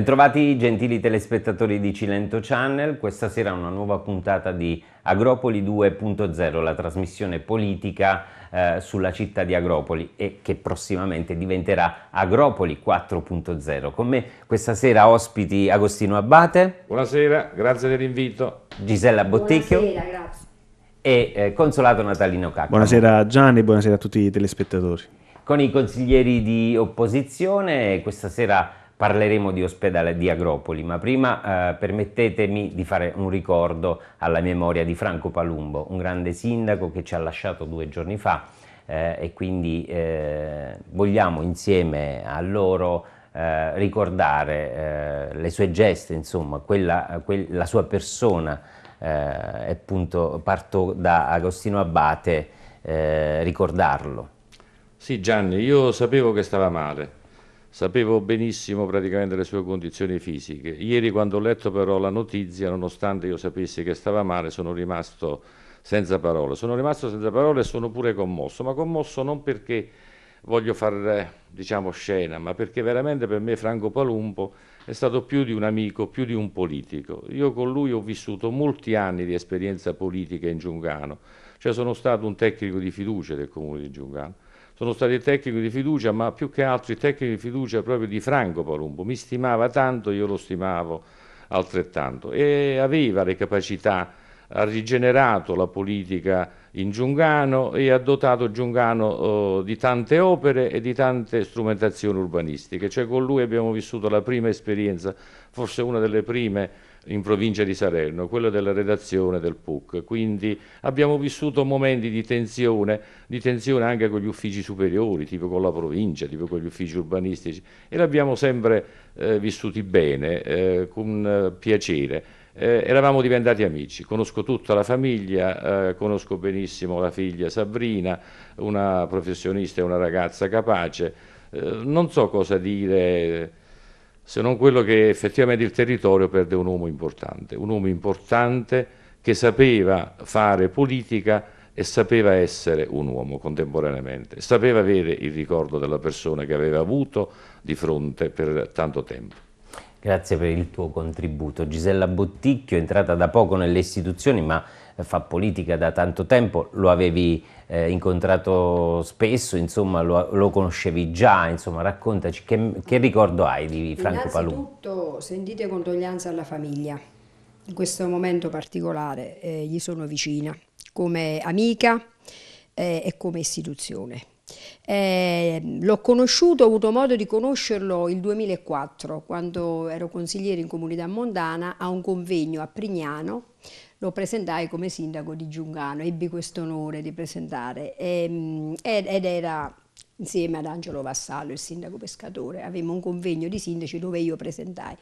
Bentrovati gentili telespettatori di Cilento Channel, questa sera una nuova puntata di Agropoli 2.0, la trasmissione politica eh, sulla città di Agropoli e che prossimamente diventerà Agropoli 4.0. Con me questa sera ospiti Agostino Abbate. Buonasera, grazie dell'invito. Gisella Bottecchio. Buonasera, grazie. E eh, Consolato Natalino Cacca. Buonasera Gianni, buonasera a tutti i telespettatori. Con i consiglieri di opposizione questa sera parleremo di ospedale di Agropoli, ma prima eh, permettetemi di fare un ricordo alla memoria di Franco Palumbo, un grande sindaco che ci ha lasciato due giorni fa eh, e quindi eh, vogliamo insieme a loro eh, ricordare eh, le sue geste, insomma, quella, quel, la sua persona. Eh, appunto parto da Agostino Abbate, ricordarlo. Sì Gianni, io sapevo che stava male, Sapevo benissimo praticamente le sue condizioni fisiche. Ieri quando ho letto però la notizia, nonostante io sapessi che stava male, sono rimasto senza parole. Sono rimasto senza parole e sono pure commosso, ma commosso non perché voglio fare diciamo, scena, ma perché veramente per me Franco Palumpo è stato più di un amico, più di un politico. Io con lui ho vissuto molti anni di esperienza politica in Giungano, cioè sono stato un tecnico di fiducia del comune di Giungano sono stati il tecnico di fiducia, ma più che altro i tecnici di fiducia proprio di Franco Palumbo, mi stimava tanto, io lo stimavo altrettanto e aveva le capacità, ha rigenerato la politica in Giungano e ha dotato Giungano eh, di tante opere e di tante strumentazioni urbanistiche. Cioè con lui abbiamo vissuto la prima esperienza, forse una delle prime in provincia di Salerno, quella della redazione del PUC. Quindi abbiamo vissuto momenti di tensione, di tensione anche con gli uffici superiori, tipo con la provincia, tipo con gli uffici urbanistici e l'abbiamo sempre eh, vissuti bene, eh, con eh, piacere eh, eravamo diventati amici, conosco tutta la famiglia, eh, conosco benissimo la figlia Sabrina, una professionista e una ragazza capace, eh, non so cosa dire se non quello che effettivamente il territorio perde un uomo importante, un uomo importante che sapeva fare politica e sapeva essere un uomo contemporaneamente, sapeva avere il ricordo della persona che aveva avuto di fronte per tanto tempo. Grazie per il tuo contributo. Gisella Botticchio, entrata da poco nelle istituzioni, ma eh, fa politica da tanto tempo, lo avevi eh, incontrato spesso, insomma, lo, lo, conoscevi già, insomma, raccontaci che, che ricordo hai di Franco Palù. Innanzitutto sentite condoglianze alla famiglia, in questo momento particolare eh, gli sono vicina, come amica eh, e come istituzione. Eh, l'ho conosciuto, ho avuto modo di conoscerlo il 2004, quando ero consigliere in comunità mondana a un convegno a Prignano. Lo presentai come sindaco di Giungano, ebbi questo onore di presentare ehm, ed, ed era insieme ad Angelo Vassallo, il sindaco pescatore, avevamo un convegno di sindaci dove io presentai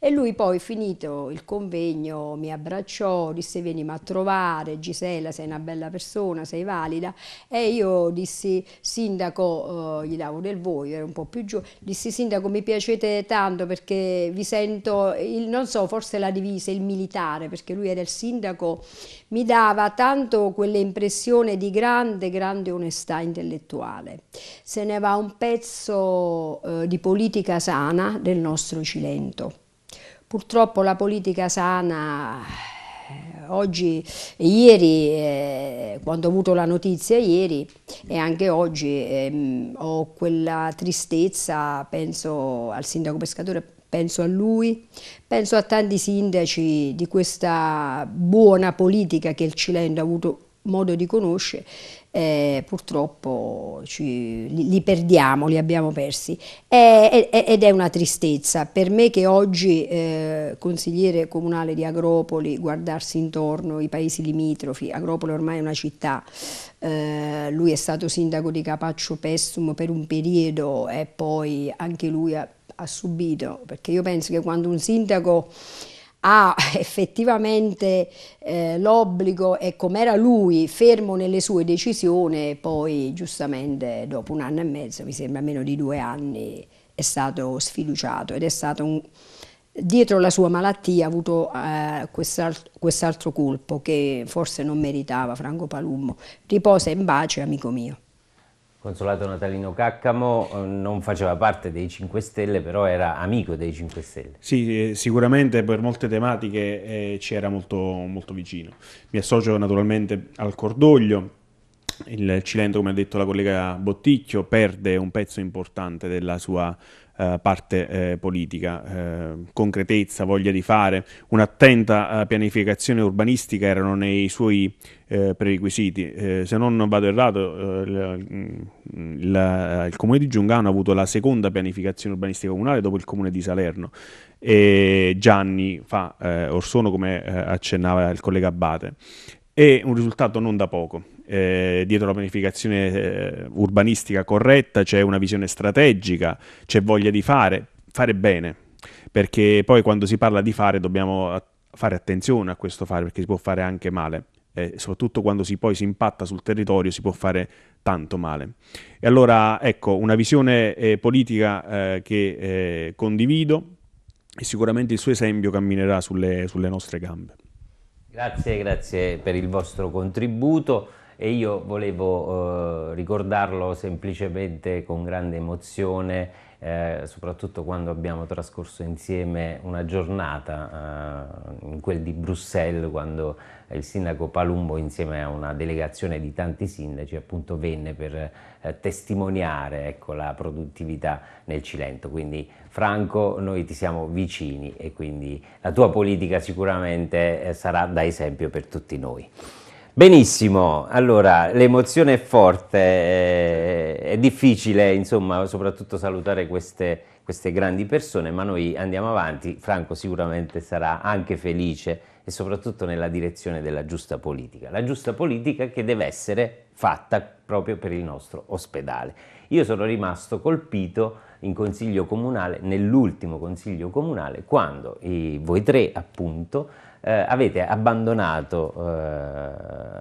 e lui poi finito il convegno mi abbracciò, disse vieni a trovare Gisella sei una bella persona, sei valida e io dissi sindaco, eh, gli davo del voi, era un po' più giù, dissi sindaco mi piacete tanto perché vi sento, il, non so, forse la divisa, il militare, perché lui era il sindaco, mi dava tanto quell'impressione di grande, grande onestà intellettuale se ne va un pezzo eh, di politica sana del nostro Cilento. Purtroppo la politica sana eh, oggi, ieri, eh, quando ho avuto la notizia ieri e anche oggi eh, ho quella tristezza, penso al sindaco pescatore, penso a lui, penso a tanti sindaci di questa buona politica che il Cilento ha avuto modo di conoscere eh, purtroppo ci, li, li, perdiamo, li abbiamo persi e, ed è una tristezza per me che oggi eh, consigliere comunale di Agropoli guardarsi intorno i paesi limitrofi, Agropoli ormai è una città, eh, lui è stato sindaco di Capaccio Pessum per un periodo e poi anche lui ha, ha subito, perché io penso che quando un sindaco ha effettivamente eh, l'obbligo e come era lui fermo nelle sue decisioni, poi giustamente dopo un anno e mezzo, mi sembra meno di due anni, è stato sfiduciato ed è stato un, dietro la sua malattia ha avuto eh, quest'altro, quest'altro colpo che forse non meritava Franco Palummo. Riposa in pace, amico mio. Consolato Natalino Caccamo eh, non faceva parte dei 5 Stelle, però era amico dei 5 Stelle. Sì, eh, sicuramente per molte tematiche eh, ci era molto, molto vicino. Mi associo naturalmente al cordoglio. Il Cilento, come ha detto la collega Botticchio, perde un pezzo importante della sua eh, parte eh, politica. Eh, concretezza, voglia di fare, un'attenta eh, pianificazione urbanistica erano nei suoi prerequisiti. se non vado errato, il, il, mm, il comune di Giungano ha avuto la seconda pianificazione urbanistica comunale dopo il comune di Salerno e Gianni fa Orsono come accennava il collega Abate. È un risultato non da poco eh, dietro la pianificazione eh, urbanistica corretta c'è una visione strategica, c'è voglia di fare, fare bene, perché poi quando si parla di fare dobbiamo fare attenzione a questo fare perché si può fare anche male. Eh, soprattutto quando si poi si impatta sul territorio si può fare tanto male. E allora ecco una visione eh, politica eh, che eh, condivido e sicuramente il suo esempio camminerà sulle, sulle nostre gambe. Grazie, grazie per il vostro contributo e io volevo eh, ricordarlo semplicemente con grande emozione, eh, soprattutto quando abbiamo trascorso insieme una giornata eh, in quel di Bruxelles, quando il sindaco Palumbo insieme a una delegazione di tanti sindaci appunto venne per eh, testimoniare ecco, la produttività nel Cilento. Quindi Franco, noi ti siamo vicini e quindi la tua politica sicuramente eh, sarà da esempio per tutti noi. Benissimo, allora l'emozione è forte, eh, è, difficile insomma soprattutto salutare queste, queste, grandi persone, ma noi andiamo avanti, Franco sicuramente sarà anche felice e soprattutto nella direzione della giusta politica, la giusta politica che deve essere fatta proprio per il nostro ospedale. Io sono rimasto colpito in consiglio comunale, nell'ultimo consiglio comunale, quando i, eh, voi tre appunto eh, avete abbandonato eh,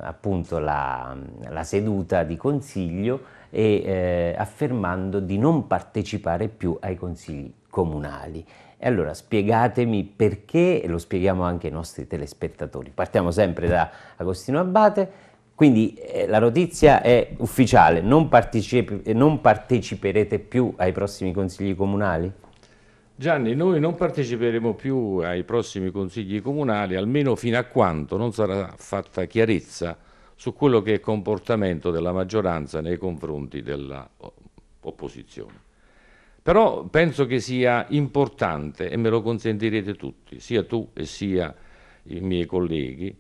appunto la, la, seduta di consiglio e eh, affermando di non partecipare più ai consigli comunali. E allora spiegatemi perché, e lo spieghiamo anche ai nostri telespettatori. Partiamo sempre da Agostino Abbate. Quindi eh, la notizia è ufficiale, non, partecipi, non parteciperete più ai prossimi consigli comunali? Gianni, noi non parteciperemo più ai prossimi consigli comunali, almeno fino a quando non sarà fatta chiarezza su quello che è il comportamento della maggioranza nei confronti dell'opposizione. Però penso che sia importante, e me lo consentirete tutti, sia tu e sia i miei colleghi,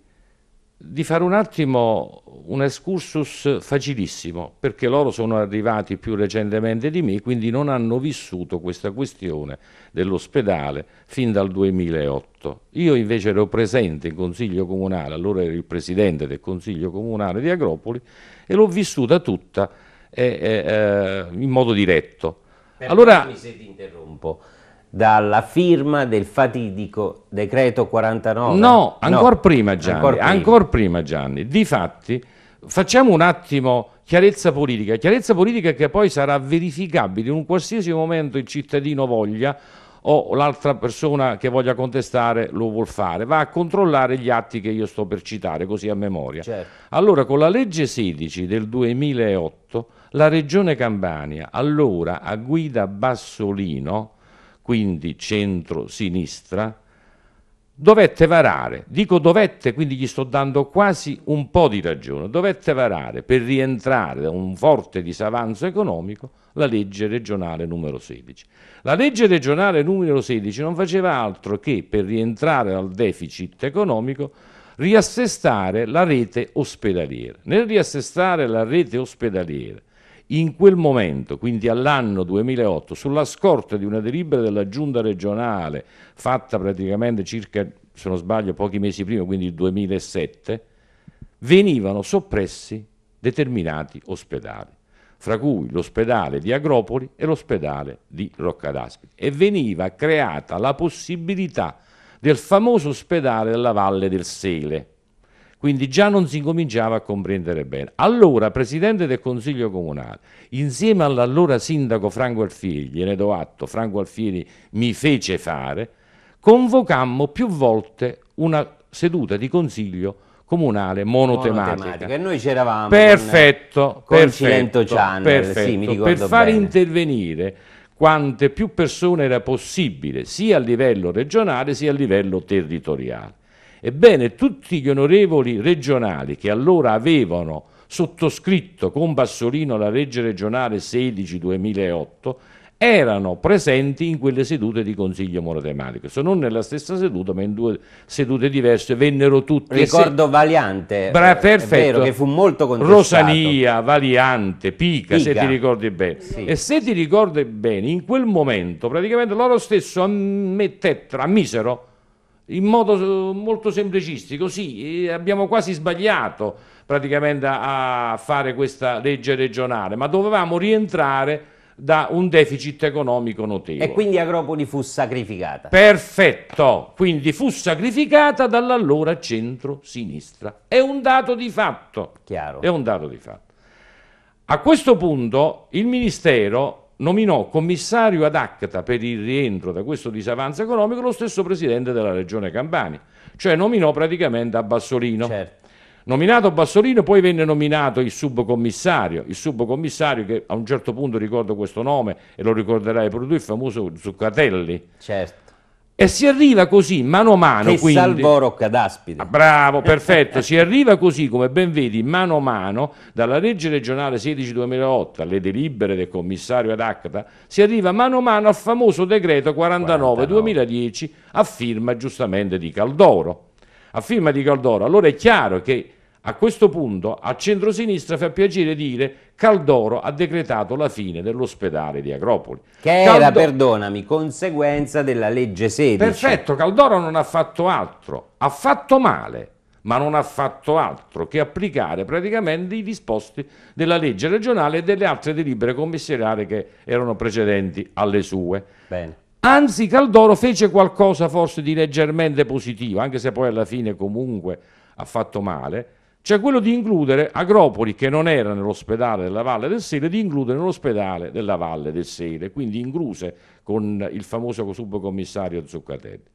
di fare un attimo un excursus facilissimo, perché loro sono arrivati più recentemente di me, quindi non hanno vissuto questa questione dell'ospedale fin dal 2008. Io invece ero presente in Consiglio Comunale, allora ero il Presidente del Consiglio Comunale di Agropoli, e l'ho vissuta tutta eh, eh, eh in modo diretto. Allora, mi se ti interrompo, dalla firma del fatidico decreto 49. No, ancora no. prima Gianni, ancora prima. Ancor prima Gianni. Difatti, facciamo un attimo chiarezza politica, chiarezza politica che poi sarà verificabile in un qualsiasi momento il cittadino voglia o l'altra persona che voglia contestare lo vuol fare, va a controllare gli atti che io sto per citare così a memoria. Certo. Allora con la legge 16 del 2008 la regione Campania, allora a guida Bassolino, quindi centro-sinistra, dovette varare, dico dovette, quindi gli sto dando quasi un po' di ragione, dovette varare per rientrare da un forte disavanzo economico la legge regionale numero 16. La legge regionale numero 16 non faceva altro che per rientrare dal deficit economico riassestare la rete ospedaliera. Nel riassestare la rete ospedaliera in quel momento, quindi all'anno 2008, sulla scorta di una delibera della giunta regionale fatta praticamente circa, se non sbaglio, pochi mesi prima, quindi il 2007, venivano soppressi determinati ospedali, fra cui l'ospedale di Agropoli e l'ospedale di Rocca e veniva creata la possibilità del famoso ospedale della Valle del Sele, quindi già non si cominciava a comprendere bene. Allora, presidente del Consiglio Comunale, insieme all'allora sindaco Franco Alfieri, gliene do atto, Franco Alfieri mi fece fare, convocammo più volte una seduta di consiglio comunale monotematica. E noi c'eravamo perfetto, con, perfetto, Channel, perfetto, sì, per far bene. intervenire quante più persone era possibile, sia a livello regionale sia a livello territoriale. Ebbene, tutti gli onorevoli regionali che allora avevano sottoscritto con Bassolino la legge regionale 16-2008 erano presenti in quelle sedute di consiglio monotematico, se non nella stessa seduta ma in due sedute diverse, vennero tutti... Ricordo se... Valiante, Bra- eh, perfetto. Vero, che fu molto contestato. Rosania, Valiante, Pica, Pica. se ti ricordi bene. Sì. E se ti ricordi bene, in quel momento praticamente loro stesso ammettettero, ammisero in modo eh, molto semplicistico, sì, eh, abbiamo quasi sbagliato praticamente a fare questa legge regionale, ma dovevamo rientrare da un deficit economico notevole. E quindi Agropoli fu sacrificata. Perfetto, quindi fu sacrificata dall'allora centro-sinistra. È un dato di fatto. Chiaro. È un dato di fatto. A questo punto il Ministero nominò commissario ad Acta per il rientro da questo disavanzo economico lo stesso presidente della regione Campania, cioè nominò praticamente a Bassolino. Certo. Nominato Bassolino, poi venne nominato il subcommissario, il subcommissario che a un certo punto ricordo questo nome e lo ricorderai pure tu, il famoso Zuccatelli. Certo e si arriva così, mano a mano. Che quindi, salvò Roccadaspide. Ah, bravo, perfetto. si arriva così, come ben vedi, mano a mano, dalla legge regionale 16-2008 alle delibere del commissario ad acta, si arriva mano a mano al famoso decreto 49-2010 a firma giustamente di Caldoro. A firma di Caldoro. Allora è chiaro che a questo punto a centrosinistra fa piacere dire Caldoro ha decretato la fine dell'ospedale di Agropoli. Che Caldo... era, perdonami, conseguenza della legge 16. Perfetto, Caldoro non ha fatto altro, ha fatto male, ma non ha fatto altro che applicare praticamente i disposti della legge regionale e delle altre delibere commissariali che erano precedenti alle sue. Bene. Anzi, Caldoro fece qualcosa forse di leggermente positivo, anche se poi alla fine comunque ha fatto male, cioè quello di includere Agropoli, che non era nell'ospedale della Valle del Sele, di includere nell'ospedale della Valle del Sele, quindi incluse con il famoso subcommissario Zuccatelli.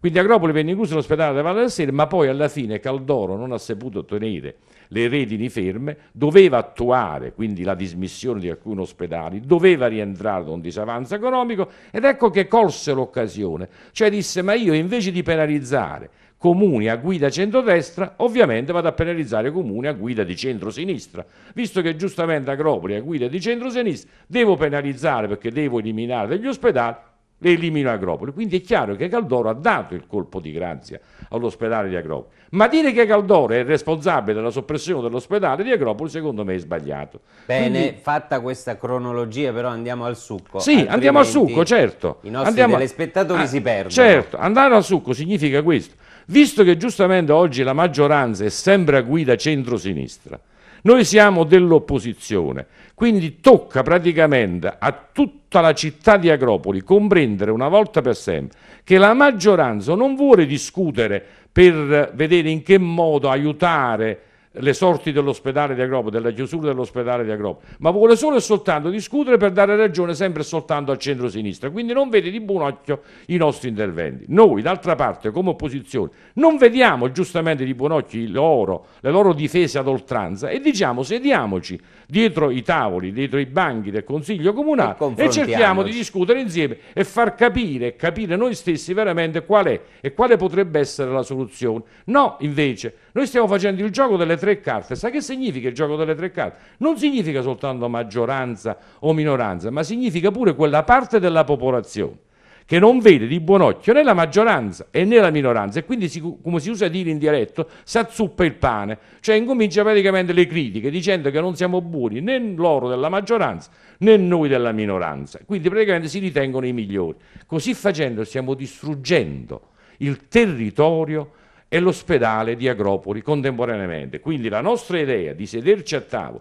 Quindi Agropoli venne inclusa nell'ospedale della Valle del Sele, ma poi alla fine Caldoro non ha saputo ottenere le redini ferme, doveva attuare quindi la dismissione di alcuni ospedali, doveva rientrare da un disavanzo economico ed ecco che colse l'occasione, cioè disse ma io invece di penalizzare comuni a guida centrodestra ovviamente vado a penalizzare comuni a guida di centrosinistra, visto che giustamente Agropoli è a guida di centrosinistra, devo penalizzare perché devo eliminare degli ospedali, le elimino Agropoli. Quindi è chiaro che Caldoro ha dato il colpo di grazia all'ospedale di Agropoli. Ma dire che Caldoro è responsabile della soppressione dell'ospedale di Agropoli secondo me è sbagliato. Bene, Quindi... fatta questa cronologia però andiamo al succo. Sì, Altrimenti andiamo al succo, certo. I nostri andiamo... telespettatori ah, si perdono. Certo, andare al succo significa questo. Visto che giustamente oggi la maggioranza è sempre a guida centrosinistra, noi siamo dell'opposizione, quindi tocca praticamente a tutta la città di Agropoli comprendere una volta per sempre che la maggioranza non vuole discutere per vedere in che modo aiutare le sorti dell'ospedale di Agropoli, della chiusura dell'ospedale di Agropoli, ma vuole solo e soltanto discutere per dare ragione sempre e soltanto al centro-sinistra, quindi non vede di buon occhio i nostri interventi. Noi, d'altra parte, come opposizione, non vediamo giustamente di buon occhio loro, le loro difese ad oltranza e diciamo sediamoci dietro i tavoli, dietro i banchi del Consiglio Comunale e, e cerchiamo di discutere insieme e far capire, capire noi stessi veramente qual è e quale potrebbe essere la soluzione. No, invece, noi stiamo facendo il gioco delle tre carte. Sai che significa il gioco delle tre carte? Non significa soltanto maggioranza o minoranza, ma significa pure quella parte della popolazione che non vede di buon occhio né la maggioranza e né la minoranza e quindi, si, come si usa a dire in dialetto, s'azzuppa il pane, cioè incomincia praticamente le critiche dicendo che non siamo buoni né loro della maggioranza né noi della minoranza, quindi praticamente si ritengono i migliori. Così facendo stiamo distruggendo il territorio e l'ospedale di Agropoli contemporaneamente. Quindi la nostra idea di sederci a tavolo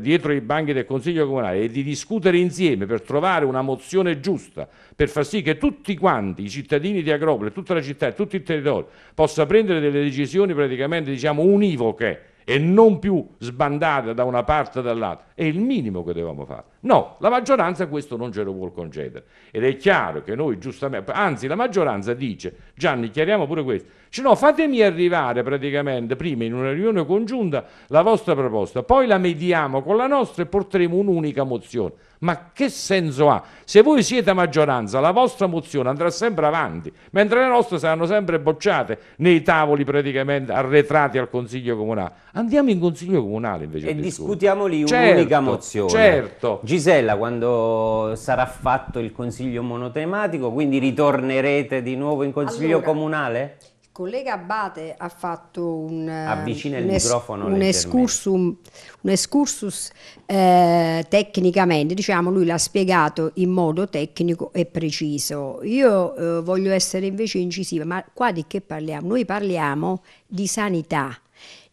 dietro i banchi del Consiglio Comunale e di discutere insieme per trovare una mozione giusta, per far sì che tutti quanti, i cittadini di Agropoli, tutta la città e tutto il territorio, possa prendere delle decisioni praticamente diciamo, univoche e non più sbandate da una parte o dall'altra, è il minimo che dovevamo fare. No, la maggioranza questo non ce lo vuol concedere ed è chiaro che noi giustamente, anzi la maggioranza dice, Gianni chiariamo pure questo, Dice no, fatemi arrivare praticamente prima in una riunione congiunta la vostra proposta, poi la mediamo con la nostra e porteremo un'unica mozione. Ma che senso ha? Se voi siete a maggioranza, la vostra mozione andrà sempre avanti, mentre le nostre saranno sempre bocciate nei tavoli praticamente arretrati al Consiglio Comunale. Andiamo in Consiglio Comunale invece. E discutiamo lì un'unica certo, mozione. Certo. Gisella, quando sarà fatto il Consiglio monotematico, quindi ritornerete di nuovo in Consiglio allora, Comunale? collega Abate ha fatto un, eh, Avvicina un, es, un, escursum, un excursus eh, tecnicamente, diciamo lui l'ha spiegato in modo tecnico e preciso. Io eh, voglio essere invece incisiva, ma qua di che parliamo? Noi parliamo di sanità,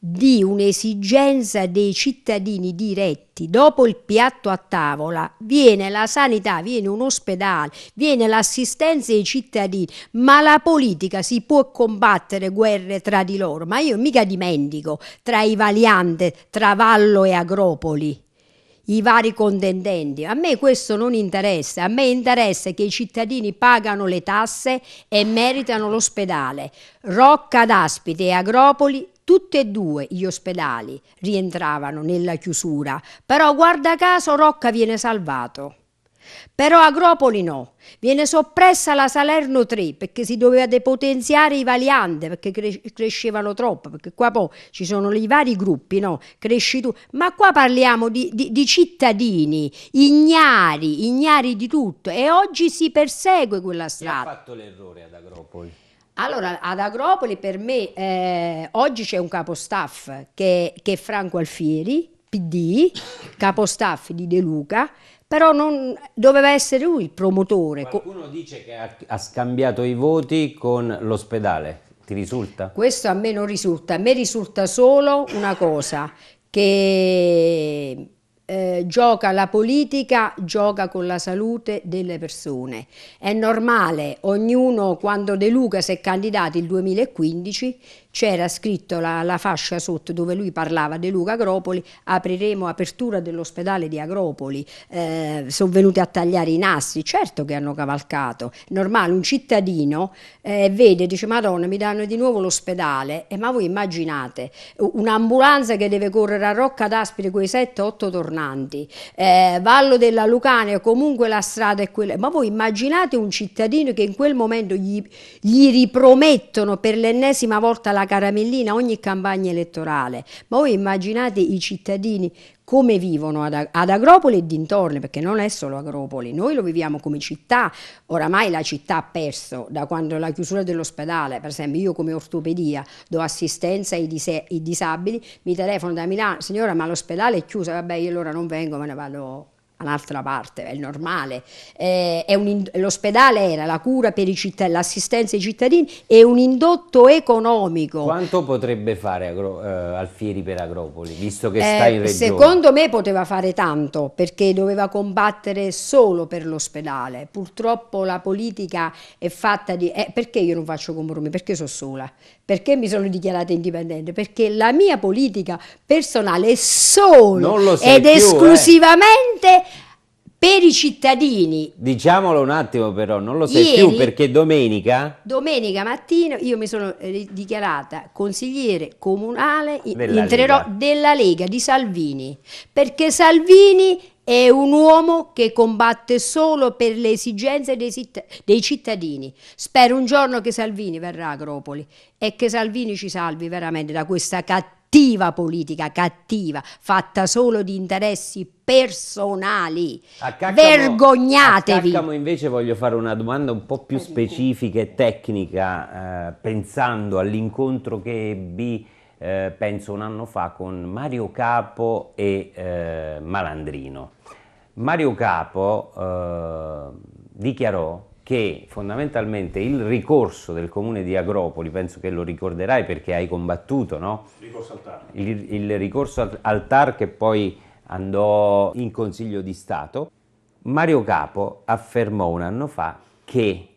di un'esigenza dei cittadini diretti. Dopo il piatto a tavola viene la sanità, viene un ospedale, viene l'assistenza ai cittadini, ma la politica si può combattere guerre tra di loro, ma io mica dimentico tra i Valiante, vallo e Agropoli i vari contendenti. A me questo non interessa, a me interessa che i cittadini pagano le tasse e meritano l'ospedale. Rocca d'Aspite e Agropoli tutti e due gli ospedali rientravano nella chiusura, però guarda caso Rocca viene salvato. Però Agropoli no, viene soppressa la Salerno 3 perché si doveva depotenziare i Valiante perché cre crescevano troppo, perché qua poi ci sono i vari gruppi, no? Cresci tu, ma qua parliamo di, di, di cittadini ignari, ignari di tutto e oggi si persegue quella strada. Chi ha fatto l'errore ad Agropoli? Allora, ad Agropoli per me eh, oggi c'è un capostaff che, che, è Franco Alfieri, PD, capo staff di De Luca, però non, doveva essere lui il promotore. Qualcuno dice che ha, ha scambiato i voti con l'ospedale, ti risulta? Questo a me non risulta, a me risulta solo una cosa, che eh, gioca la politica, gioca con la salute delle persone. È normale, ognuno quando De Luca si è candidato il 2015 c'era scritto la, la, fascia sotto dove lui parlava di Luca Agropoli, apriremo apertura dell'ospedale di Agropoli, eh, sono venuti a tagliare i nastri, certo che hanno cavalcato, normale un cittadino eh, vede, dice madonna mi danno di nuovo l'ospedale, eh, ma voi immaginate un'ambulanza che deve correre a Rocca d'Aspire quei 7-8 tornanti, eh, Vallo della Lucania comunque la strada è quella, ma voi immaginate un cittadino che in quel momento gli, gli ripromettono per l'ennesima volta la caramellina ogni campagna elettorale, ma voi immaginate i cittadini come vivono ad, ad Agropoli e dintorni, perché non è solo Agropoli, noi lo viviamo come città, oramai la città ha perso da quando la chiusura dell'ospedale, per esempio io come ortopedia do assistenza ai, ai disabili, mi telefono da Milano, signora ma l'ospedale è chiuso, vabbè io allora non vengo, me ne vado un'altra parte, è normale. Eh, è un, l'ospedale era la cura per i cittadini, l'assistenza ai cittadini e un indotto economico. Quanto potrebbe fare agro, eh, Alfieri per Agropoli, visto che eh, sta in regione? Secondo me poteva fare tanto, perché doveva combattere solo per l'ospedale. Purtroppo la politica è fatta di... Eh, perché io non faccio compromessi? Perché sono sola? Perché mi sono dichiarata indipendente? Perché la mia politica personale è solo ed più, eh. esclusivamente eh per i cittadini. Diciamolo un attimo però, non lo sai ieri, più perché domenica... Domenica mattina io mi sono eh, dichiarata consigliere comunale della, Lega. della Lega di Salvini, perché Salvini è un uomo che combatte solo per le esigenze dei, dei cittadini. Spero un giorno che Salvini verrà a Agropoli e che Salvini ci salvi veramente da questa cattiva cattiva politica, cattiva, fatta solo di interessi personali. Caccamo, Vergognatevi. A Caccamo invece voglio fare una domanda un po' più specifica e tecnica, eh, pensando all'incontro che ebbi, eh, penso un anno fa, con Mario Capo e eh, Malandrino. Mario Capo eh, dichiarò che fondamentalmente il ricorso del comune di Agropoli, penso che lo ricorderai perché hai combattuto, no? ricorso il, il, ricorso al TAR che poi andò in Consiglio di Stato, Mario Capo affermò un anno fa che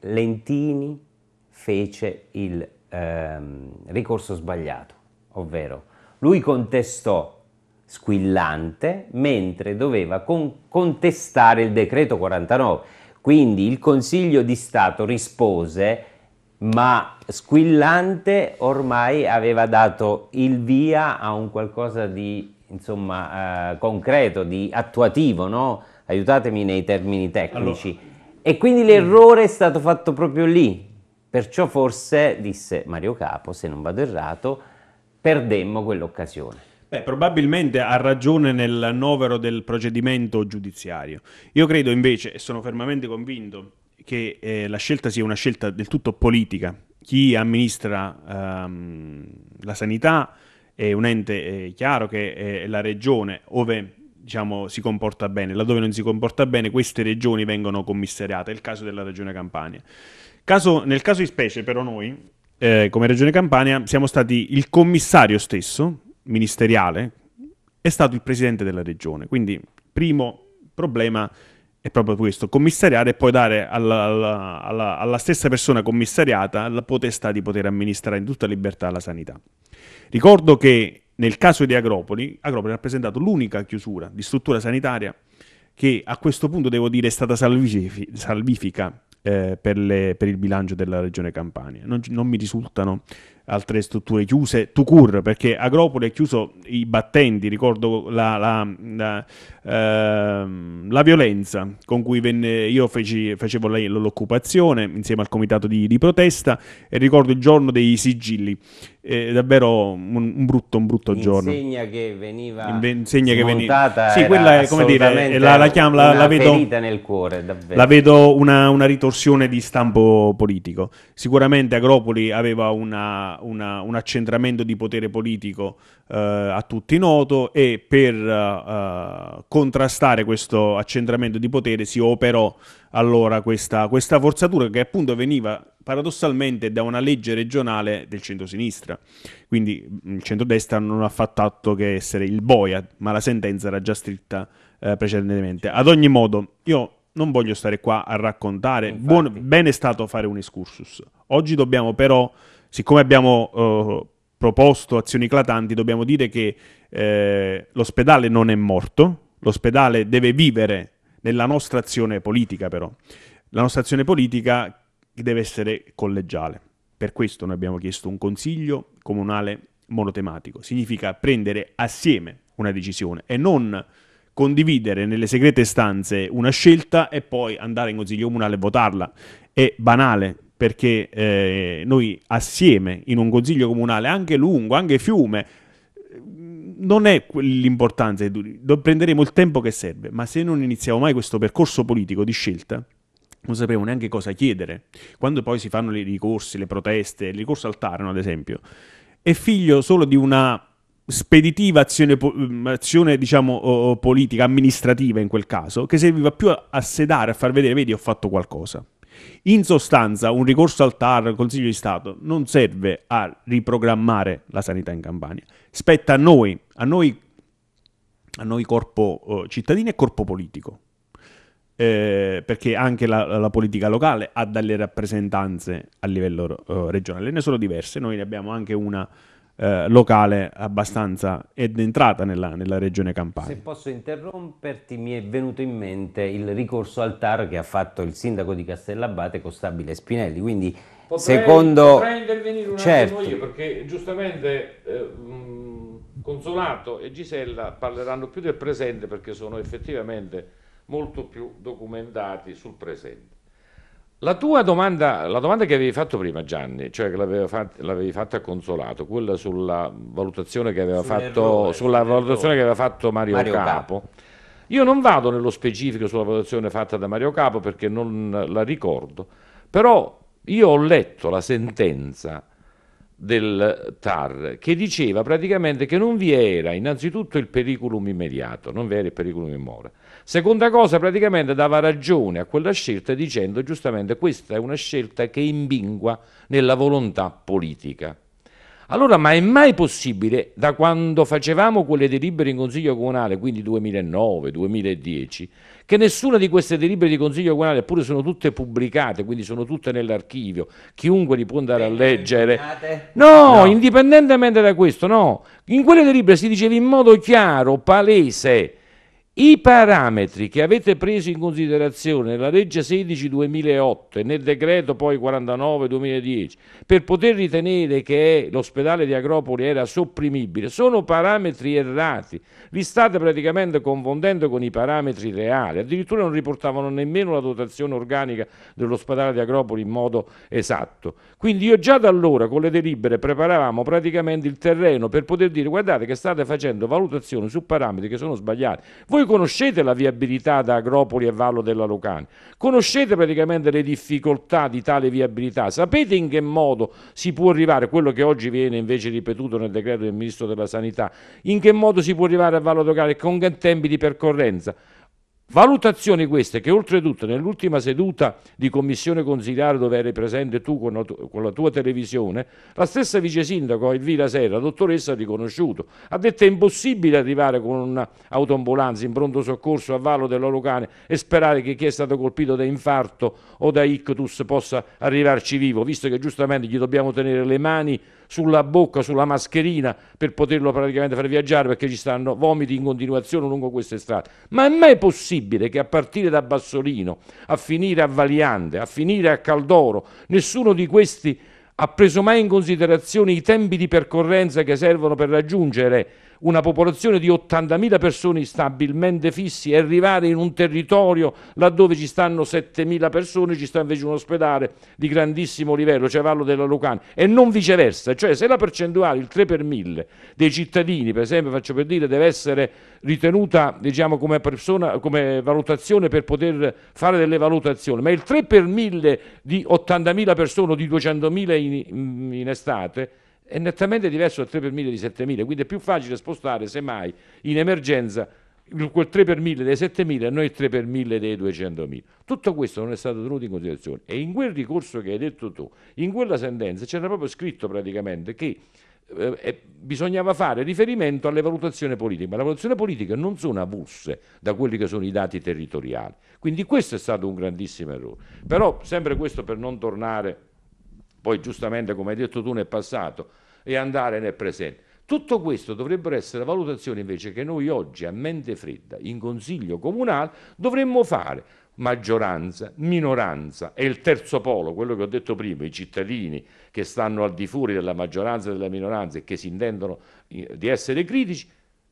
Lentini fece il ehm, ricorso sbagliato, ovvero lui contestò squillante mentre doveva con contestare il decreto 49 quindi il Consiglio di Stato rispose, ma squillante ormai aveva dato il via a un qualcosa di insomma, eh, concreto, di attuativo, no? aiutatemi nei termini tecnici. Allora. E quindi mm. l'errore è stato fatto proprio lì, perciò forse, disse Mario Capo, se non vado errato, perdemmo quell'occasione. Beh, probabilmente ha ragione nel novero del procedimento giudiziario. Io credo invece, e sono fermamente convinto, che eh, la scelta sia una scelta del tutto politica. Chi amministra ehm, la sanità è un ente eh, chiaro che è la regione, dove diciamo, si comporta bene. Laddove non si comporta bene, queste regioni vengono commissariate. È il caso della regione Campania. Caso, nel caso di specie, però, noi, eh, come regione Campania, siamo stati il commissario stesso ministeriale è stato il presidente della regione. Quindi, primo problema è proprio questo, commissariare e poi dare alla, alla, alla, alla, stessa persona commissariata la potestà di poter amministrare in tutta libertà la sanità. Ricordo che nel caso di Agropoli, Agropoli ha rappresentato l'unica chiusura di struttura sanitaria che a questo punto devo dire è stata salvifica eh, per, le, per, il bilancio della regione Campania. Non, non mi risultano altre strutture chiuse, Tucur, perché Agropoli ha chiuso i battenti, ricordo la, la, la, ehm, la violenza con cui venne, io feci, facevo l'occupazione insieme al comitato di, di, protesta e ricordo il giorno dei sigilli, eh, davvero un, un, brutto, un brutto L'insegna giorno. Insegna che veniva Inve- insegna che veniva. Sì, quella è come dire, la, la, chiam, la, vedo, nel cuore, davvero. La vedo una, una ritorsione di stampo politico. Sicuramente Agropoli aveva una una, un accentramento di potere politico eh, a tutti noto e per eh, eh, contrastare questo accentramento di potere si operò allora questa, questa forzatura che appunto veniva paradossalmente da una legge regionale del centro-sinistra. Quindi mm, il centro-destra non ha fatto atto che essere il boia, ma la sentenza era già scritta eh, precedentemente. Ad ogni modo, io non voglio stare qua a raccontare, Buon, bene è stato fare un excursus. Oggi dobbiamo però siccome abbiamo eh, proposto azioni eclatanti, dobbiamo dire che eh, l'ospedale non è morto, l'ospedale deve vivere nella nostra azione politica però. La nostra azione politica deve essere collegiale. Per questo noi abbiamo chiesto un consiglio comunale monotematico. Significa prendere assieme una decisione e non condividere nelle segrete stanze una scelta e poi andare in consiglio comunale e votarla. È banale perché eh, noi assieme in un consiglio comunale, anche lungo, anche fiume, non è l'importanza, prenderemo il tempo che serve, ma se non iniziamo mai questo percorso politico di scelta, non sapremo neanche cosa chiedere. Quando poi si fanno i ricorsi, le proteste, il ricorso al Tarno ad esempio, è figlio solo di una speditiva azione, mm, azione diciamo, politica, amministrativa in quel caso, che serviva più a sedare, a far vedere, vedi ho fatto qualcosa. In sostanza, un ricorso al TAR, al Consiglio di Stato, non serve a riprogrammare la sanità in Campania. Spetta a noi, a noi, a noi corpo eh, cittadini e corpo politico. Eh, perché anche la, la, politica locale ha delle rappresentanze a livello eh, regionale, ne sono diverse, noi ne abbiamo anche una eh, locale abbastanza ed entrata nella, nella, regione Campania. Se posso interromperti, mi è venuto in mente il ricorso al TAR che ha fatto il sindaco di Castellabate, Costabile Spinelli, quindi potrei, secondo... Potrei intervenire un certo. io, perché giustamente eh, Consolato e Gisella parleranno più del presente perché sono effettivamente molto più documentati sul presente. La tua domanda, la domanda che avevi fatto prima Gianni, cioè che l'avevi fatta, fatta Consolato, quella sulla valutazione che aveva, fatto, valutazione che aveva fatto, Mario, Mario Capo. Capo. io non vado nello specifico sulla valutazione fatta da Mario Capo perché non la ricordo, però io ho letto la sentenza del TAR che diceva praticamente che non vi era innanzitutto il pericolum immediato, non vi era il pericolum in Seconda cosa, praticamente dava ragione a quella scelta dicendo giustamente questa è una scelta che imbingua nella volontà politica. Allora, ma è mai possibile, da quando facevamo quelle delibere in Consiglio Comunale, quindi 2009-2010, che nessuna di queste delibere di Consiglio Comunale, eppure sono tutte pubblicate, quindi sono tutte nell'archivio, chiunque li può andare a eh, leggere. No, no, indipendentemente da questo, no. In quelle delibere si diceva in modo chiaro, palese, i parametri che avete preso in considerazione nella legge 16 2008 e nel decreto poi 49 2010 per poter ritenere che l'ospedale di Agropoli era sopprimibile sono parametri errati, li state praticamente confondendo con i parametri reali, addirittura non riportavano nemmeno la dotazione organica dell'ospedale di Agropoli in modo esatto. Quindi io già da allora con le delibere preparavamo praticamente il terreno per poter dire guardate che state facendo valutazioni su parametri che sono sbagliati. Voi conoscete la viabilità da Agropoli e Vallo della Lucania, conoscete praticamente le difficoltà di tale viabilità, sapete in che modo si può arrivare, quello che oggi viene invece ripetuto nel decreto del Ministro della Sanità, in che modo si può arrivare a Vallo e con che tempi di percorrenza. Valutazioni queste che oltretutto nell'ultima seduta di commissione consigliare dove eri presente tu con la, tu, con la tua televisione, la stessa vice sindaco Elvira Serra, dottoressa, ha riconosciuto. Ha detto è impossibile arrivare con un'autoambulanza in pronto soccorso a Vallo dell'Olocane e sperare che chi è stato colpito da infarto o da ictus possa arrivarci vivo, visto che giustamente gli dobbiamo tenere le mani sulla bocca, sulla mascherina per poterlo praticamente far viaggiare perché ci stanno vomiti in continuazione lungo queste strade. Ma è mai possibile che a partire da Bassolino, a finire a Valiante, a finire a Caldoro, nessuno di questi ha preso mai in considerazione i tempi di percorrenza che servono per raggiungere una popolazione di 80.000 persone stabilmente fissi e arrivare in un territorio laddove ci stanno 7.000 persone, ci sta invece un ospedale di grandissimo livello, cioè Vallo della Lucana, e non viceversa, cioè se la percentuale, il 3 per 1000 dei cittadini, per esempio, faccio per dire, deve essere ritenuta diciamo, come, persona, come valutazione per poter fare delle valutazioni, ma il 3 per 1000 di 80.000 persone o di 200.000 in, in estate, è nettamente diverso dal 3 per 1000 di 7000, quindi è più facile spostare semmai in emergenza quel 3 per 1000 dei 7000 e non il 3 per 1000 dei 200.000. Tutto questo non è stato tenuto in considerazione e in quel ricorso che hai detto tu, in quella sentenza c'era proprio scritto praticamente che eh, eh, bisognava fare riferimento alle valutazioni politiche, ma le valutazioni politiche non sono avulse da quelli che sono i dati territoriali. Quindi questo è stato un grandissimo errore. Però sempre questo per non tornare poi giustamente come hai detto tu nel passato e andare nel presente. Tutto questo dovrebbero essere valutazioni invece che noi oggi a mente fredda in consiglio comunale dovremmo fare maggioranza, minoranza e il terzo polo, quello che ho detto prima, i cittadini che stanno al di fuori della maggioranza e della minoranza e che si intendono eh, di essere critici,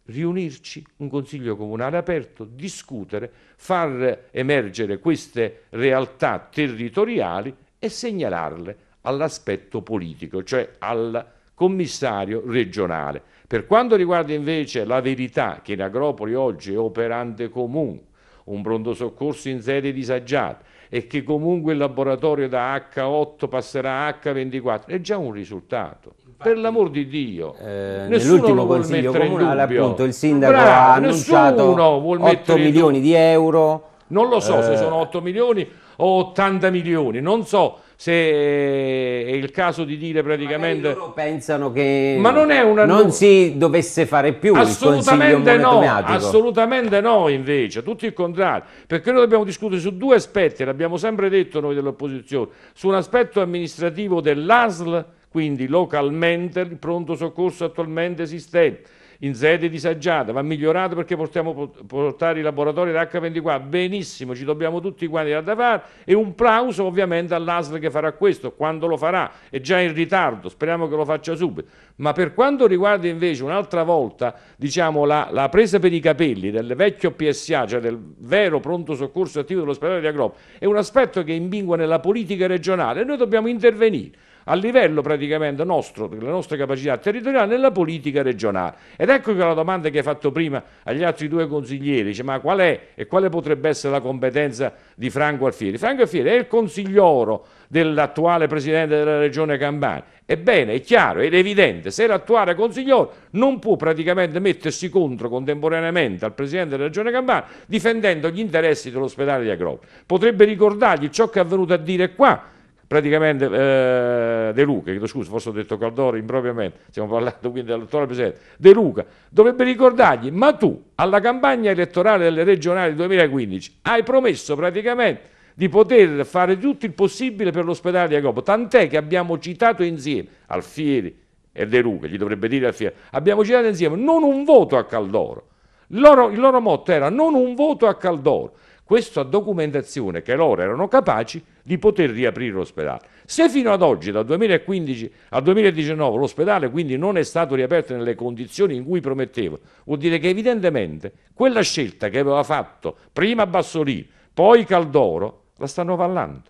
riunirci, un consiglio comunale aperto, discutere, far emergere queste realtà territoriali e segnalarle all'aspetto politico, cioè al commissario regionale. Per quanto riguarda invece la verità che in Agropoli oggi è operante comune, un pronto soccorso in sede disagiata e che comunque il laboratorio da H8 passerà a H24, è già un risultato. per l'amor di Dio, eh, nell'ultimo consiglio comunale appunto il sindaco Bravo, ha annunciato 8 milioni di euro. Non lo so eh, se sono 8 milioni o 80 milioni, non so se eh, è il caso di dire praticamente Magari loro pensano che ma non, è una... non si dovesse fare più assolutamente no assolutamente no invece tutto il contrario perché noi dobbiamo discutere su due aspetti l'abbiamo sempre detto noi dell'opposizione su un aspetto amministrativo dell'ASL quindi localmente il pronto soccorso attualmente esistente in sede disagiata, va migliorato perché possiamo portare i laboratori da H24, benissimo, ci dobbiamo tutti quanti da fare e un plauso ovviamente all'ASL che farà questo, quando lo farà, è già in ritardo, speriamo che lo faccia subito, ma per quanto riguarda invece un'altra volta diciamo, la, la, presa per i capelli del vecchio PSA, cioè del vero pronto soccorso attivo dell'ospedale di Agropoli, è un aspetto che imbingua nella politica regionale e noi dobbiamo intervenire a livello praticamente nostro, delle nostre capacità territoriali, nella politica regionale. Ed ecco che la domanda che hai fatto prima agli altri due consiglieri, dice, ma qual è e quale potrebbe essere la competenza di Franco Alfieri? Franco Alfieri è il consiglioro dell'attuale Presidente della Regione Campania. Ebbene, è chiaro ed evidente, se l'attuale consigliore non può praticamente mettersi contro contemporaneamente al Presidente della Regione Campania difendendo gli interessi dell'ospedale di Agropoli. Potrebbe ricordargli ciò che è avvenuto a dire qua praticamente eh, De Luca, chiedo scusa, forse ho detto Caldoro impropriamente, stiamo parlando quindi dell'attuale Presidente, De Luca dovrebbe ricordargli, ma tu alla campagna elettorale delle regionali 2015 hai promesso praticamente di poter fare tutto il possibile per l'ospedale di Agopo, tant'è che abbiamo citato insieme Alfieri e De Luca, gli dovrebbe dire Alfieri, abbiamo citato insieme non un voto a Caldoro, loro, il loro motto era non un voto a Caldoro, questa documentazione che loro erano capaci di poter riaprire l'ospedale. Se fino ad oggi, dal 2015 al 2019, l'ospedale quindi non è stato riaperto nelle condizioni in cui prometteva, vuol dire che evidentemente quella scelta che aveva fatto prima Bassolì, poi Caldoro, la stanno avallando.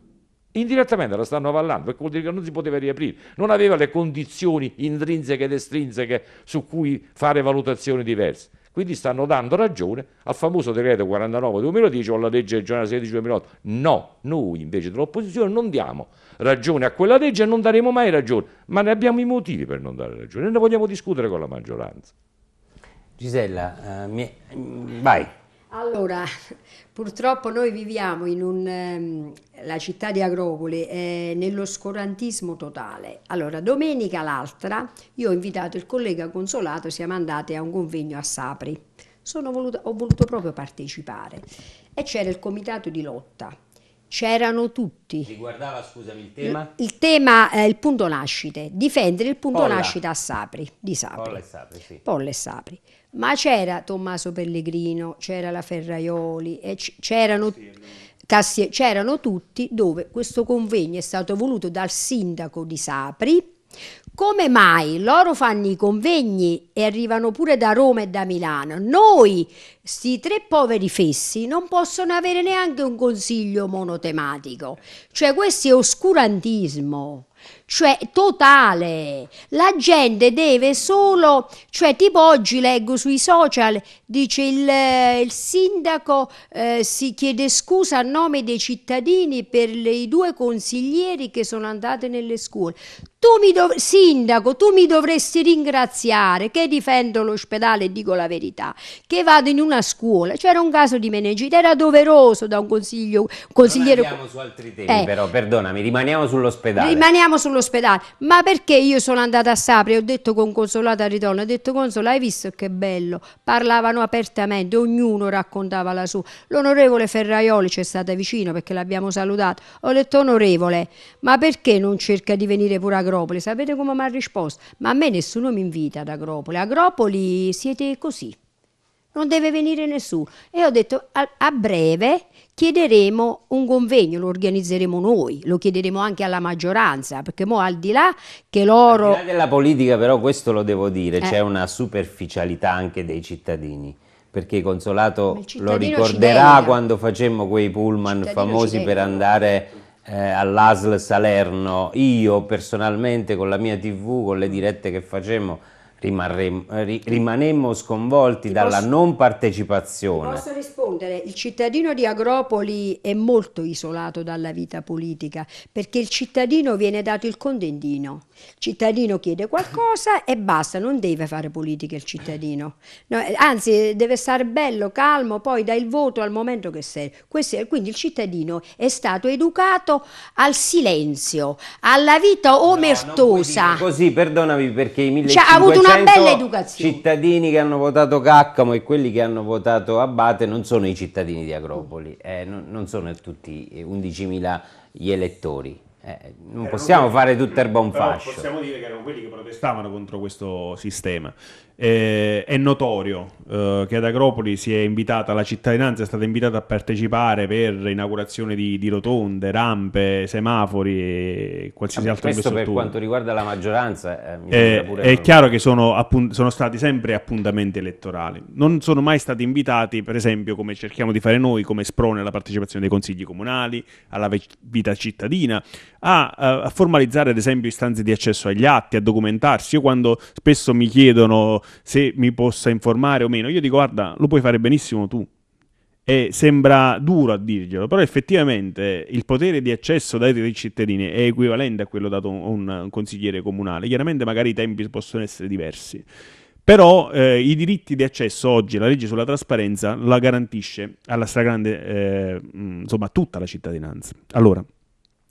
Indirettamente la stanno avallando, perché vuol dire che non si poteva riaprire, non aveva le condizioni intrinseche ed estrinseche su cui fare valutazioni diverse. Quindi stanno dando ragione al famoso decreto 49-2010 o alla legge regionale 16-2008. No, noi invece dell'opposizione non diamo ragione a quella legge e non daremo mai ragione, ma ne abbiamo i motivi per non dare ragione e ne vogliamo discutere con la maggioranza. Gisella, uh, mi... vai. Allora, purtroppo noi viviamo in un, ehm, la città di Agrocoli eh, nell'oscurantismo totale. Allora, domenica l'altra io ho invitato il collega consolato, siamo andate a un convegno a Sapri. Voluta, ho voluto proprio partecipare e c'era il comitato di lotta. C'erano tutti. Riguardava, scusami, il tema? Il, il tema, eh, il punto nascite, difendere il punto Polla. nascita a Sapri, di Sapri. Polla e Sapri, sì. Polla e Sapri ma c'era Tommaso Pellegrino, c'era la Ferraioli, c'erano, c'erano tutti dove questo convegno è stato voluto dal sindaco di Sapri. Come mai loro fanno i convegni e arrivano pure da Roma e da Milano? Noi, sti tre poveri fessi, non possono avere neanche un consiglio monotematico. Cioè questo è oscurantismo cioè totale. La gente deve solo, cioè tipo oggi leggo sui social, dice il, il sindaco eh, si chiede scusa a nome dei cittadini per i due consiglieri che sono andati nelle scuole. Tu mi dov- sindaco, tu mi dovresti ringraziare che difendo l'ospedale e dico la verità, che vado in una scuola. C'era un caso di meningite, era doveroso da un consiglio, consigliere. Rimaniamo su altri temi, eh. però, perdonami, rimaniamo sull'ospedale. Rimaniamo sull'ospedale. Ma perché io sono andata a Sapri e ho detto con Consolato al ritorno, ho detto Consola, hai visto che bello? Parlavano apertamente, ognuno raccontava la sua. L'onorevole Ferraioli c'è stata vicino perché l'abbiamo salutato. Ho detto onorevole, ma perché non cerca di venire pure a Grosso? Agropoli, sapete come mi ha risposto? Ma a me nessuno mi invita ad Agropoli, Agropoli siete così, non deve venire nessuno. E ho detto a, a breve chiederemo un convegno, lo organizzeremo noi, lo chiederemo anche alla maggioranza, perché mo al di là che loro... Al di là della politica però questo lo devo dire, eh. c'è una superficialità anche dei cittadini, perché Consolato lo ricorderà quando facemmo quei pullman famosi per andare eh, all'ASL Salerno, io personalmente con la mia tv, con le dirette che facemmo rimanemmo sconvolti Ti dalla non partecipazione. Posso rispondere? Il cittadino di Agropoli è molto isolato dalla vita politica perché il cittadino viene dato il condendino, Il cittadino chiede qualcosa e basta, non deve fare politica il cittadino. No, eh, anzi, deve stare bello, calmo, poi dà il voto al momento che serve. È, quindi il cittadino è stato educato al silenzio, alla vita omertosa. No, così, perdonami perché i 1500 cioè, ha una bella educazione. I cittadini che hanno votato Caccamo e quelli che hanno votato Abate non sono i cittadini di Agropoli, eh, non, non, sono tutti 11.000 gli elettori. Eh, non possiamo fare tutto erba un fascio. Possiamo dire che erano quelli che protestavano contro questo sistema. Eh, è notorio eh, che ad Agropoli si è invitata, la cittadinanza è stata invitata a partecipare per inaugurazione di, di rotonde, rampe, semafori e qualsiasi ah, altra infrastruttura. per quanto riguarda la maggioranza. Eh, eh è non... chiaro che sono, appun- sono, stati sempre appuntamenti elettorali. Non sono mai stati invitati, per esempio, come cerchiamo di fare noi, come sprone alla partecipazione dei consigli comunali, alla ve- vita cittadina, a, a formalizzare ad esempio istanze di accesso agli atti, a documentarsi. Io quando spesso mi chiedono se mi possa informare o meno. Io dico, guarda, lo puoi fare benissimo tu. E sembra duro a dirglielo, però effettivamente il potere di accesso dato dai cittadini è equivalente a quello dato a un consigliere comunale. Chiaramente magari i tempi possono essere diversi. Però eh, i diritti di accesso oggi, la legge sulla trasparenza, la garantisce alla stragrande, eh, mm, insomma, tutta la cittadinanza. Allora,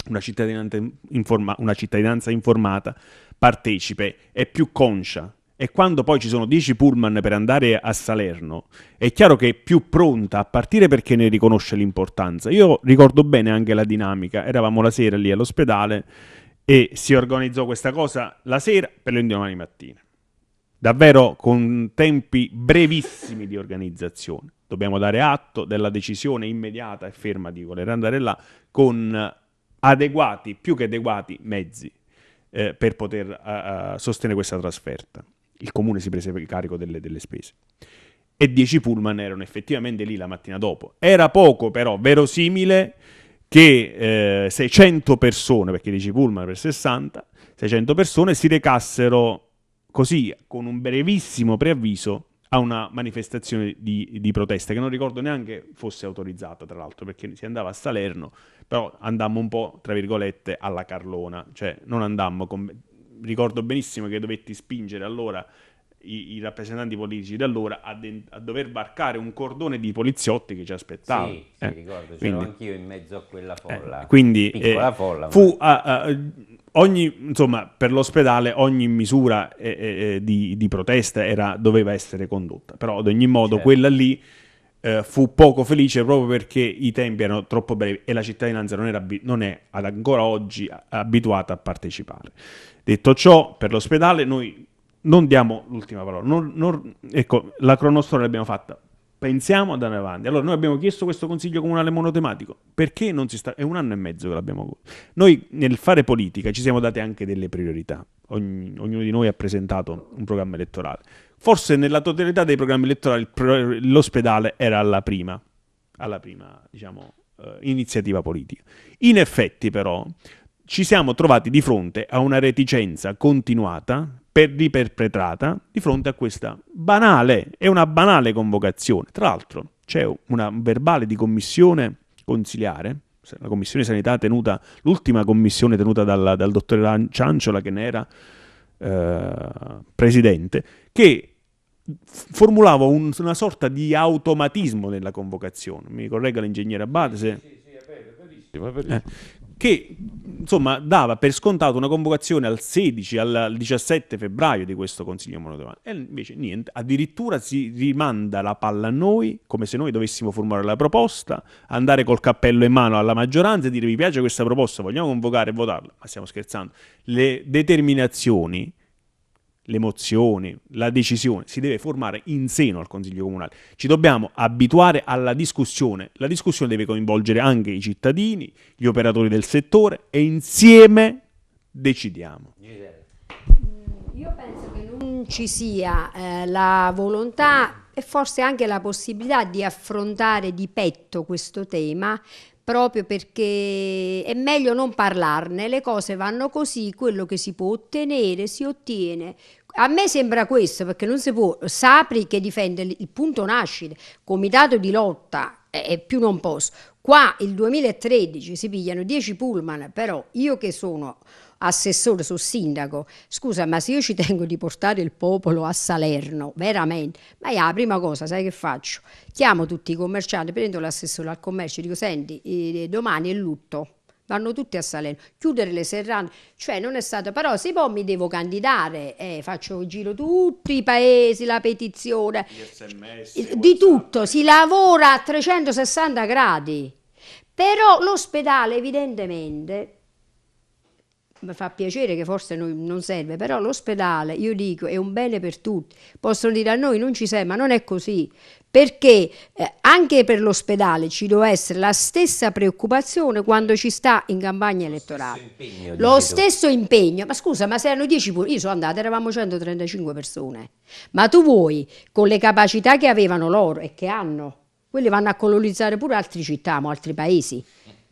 una cittadinanza, informa- una cittadinanza, informata partecipe, è più conscia e quando poi ci sono 10 pullman per andare a Salerno, è chiaro che è più pronta, a partire perché ne riconosce l'importanza. Io ricordo bene anche la dinamica, eravamo la sera lì all'ospedale e si organizzò questa cosa la sera per l'indomani mattina. Davvero con tempi brevissimi di organizzazione. Dobbiamo dare atto della decisione immediata e ferma di voler andare là con adeguati, più che adeguati mezzi eh, per poter uh, sostenere questa trasferta il comune si prese carico delle, delle spese. E 10 pullman erano effettivamente lì la mattina dopo. Era poco però verosimile che eh, 600 persone, perché 10 pullman per 60, 600 persone si recassero così con un brevissimo preavviso a una manifestazione di, di, protesta che non ricordo neanche fosse autorizzata, tra l'altro, perché si andava a Salerno, però andammo un po', tra virgolette, alla Carlona, cioè non andammo con ricordo benissimo che dovetti spingere allora i, i rappresentanti politici di allora a, de- a, dover barcare un cordone di poliziotti che ci aspettavano. Sì, eh, sì ricordo, quindi, anch'io in mezzo a quella folla. Eh, quindi eh, folla, eh, fu ma... a, a, ogni, insomma, per l'ospedale ogni misura eh, eh, di, di, protesta era, doveva essere condotta, però ad ogni modo certo. quella lì fu poco felice proprio perché i tempi erano troppo brevi e la cittadinanza non, era, non è ancora oggi abituata a partecipare. Detto ciò, per l'ospedale noi non diamo l'ultima parola. Non, non, ecco, la cronostoria l'abbiamo fatta. Pensiamo ad andare avanti. Allora, noi abbiamo chiesto questo consiglio comunale monotematico. Perché non si sta. È un anno e mezzo che l'abbiamo avuto. Noi nel fare politica ci siamo date anche delle priorità. Ogn, ognuno di noi ha presentato un programma elettorale. Forse nella totalità dei programmi elettorali l'ospedale era alla prima, alla prima diciamo, eh, iniziativa politica. In effetti, però, ci siamo trovati di fronte a una reticenza continuata, per riperpetrata, di fronte a questa banale, è una banale convocazione. Tra l'altro c'è una verbale di commissione consiliare, la commissione sanità tenuta, l'ultima commissione tenuta dalla, dal dottor Cianciola che ne era eh, presidente, che formulava un, una sorta di automatismo nella convocazione. Mi corregga l'ingegnere Abate se... Eh, che insomma dava per scontato una convocazione al 16, al 17 febbraio di questo Consiglio Monodovano. E invece niente, addirittura si rimanda la palla a noi, come se noi dovessimo formulare la proposta, andare col cappello in mano alla maggioranza e dire vi piace questa proposta, vogliamo convocare e votarla. Ma stiamo scherzando. Le determinazioni l'emozione, la decisione si deve formare in seno al Consiglio Comunale. Ci dobbiamo abituare alla discussione. La discussione deve coinvolgere anche i cittadini, gli operatori del settore e insieme decidiamo. Mm, io penso che non ci sia eh, la volontà e forse anche la possibilità di affrontare di petto questo tema proprio perché è meglio non parlarne, le cose vanno così, quello che si può ottenere si ottiene. A me sembra questo, perché non si può, Sapri che difende il punto nascita, comitato di lotta e più non posso. Qua il 2013 si pigliano 10 pullman, però io che sono assessore, su sindaco, scusa ma se io ci tengo di portare il popolo a Salerno, veramente, ma è la prima cosa, sai che faccio? Chiamo tutti i commercianti, prendo l'assessore al commercio e dico senti, eh, domani è lutto, vanno tutti a Salerno, chiudere le serrane, cioè non è stato, però se poi mi devo candidare, eh, faccio giro tutti i paesi, la petizione, SMS, di tutto, si lavora a 360 gradi, però l'ospedale evidentemente fa piacere che forse non serve, però l'ospedale, io dico, è un bene per tutti. Possono dire a noi non ci serve, ma non è così, perché eh, anche per l'ospedale ci deve essere la stessa preoccupazione quando ci sta in campagna elettorale. Lo stesso impegno, Lo stesso impegno. ma scusa, ma se erano 10 pure, io sono andata, eravamo 135 persone, ma tu vuoi, con le capacità che avevano loro e che hanno, quelli vanno a colonizzare pure altre città, altri paesi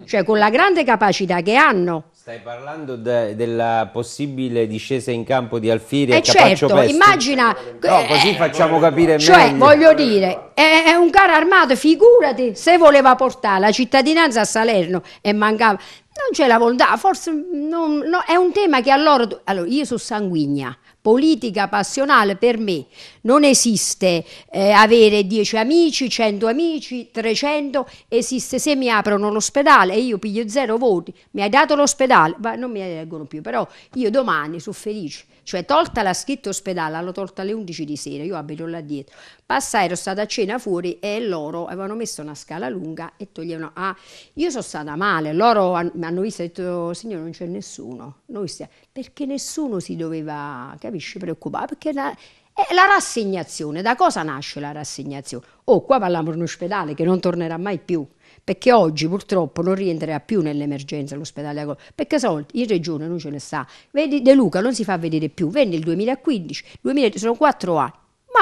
cioè con la grande capacità che hanno Stai parlando de, della possibile discesa in campo di Alfieri eh, e, e certo, Capaccio immagina... No, così eh, facciamo eh, capire cioè, meglio. voglio dire, è, è un carro armato, figurati, se voleva portare la cittadinanza a Salerno e mancava... Non c'è la volontà, forse non, no, è un tema che a loro... Allora, io sono sanguigna, politica passionale per me non esiste eh, avere 10 amici, 100 amici, 300, esiste se mi aprono l'ospedale e io piglio zero voti, mi hai dato l'ospedale, ma non mi eleggono più, però io domani sono felice, cioè tolta la scritta ospedale, l'ho tolta alle 11 di sera, io abito là dietro, passai, ero stata a cena fuori e loro avevano messo una scala lunga e toglievano, ah, io sono stata male, loro mi hanno visto e detto, signore non c'è nessuno, noi stiamo, perché nessuno si doveva, capisci, preoccupare, perché la, è eh, la rassegnazione, da cosa nasce la rassegnazione? Oh, qua parliamo di un ospedale che non tornerà mai più, perché oggi purtroppo non rientrerà più nell'emergenza l'ospedale, perché soldi in regione non ce ne sta, vedi De Luca non si fa vedere più, venne il 2015, 2000, sono quattro anni,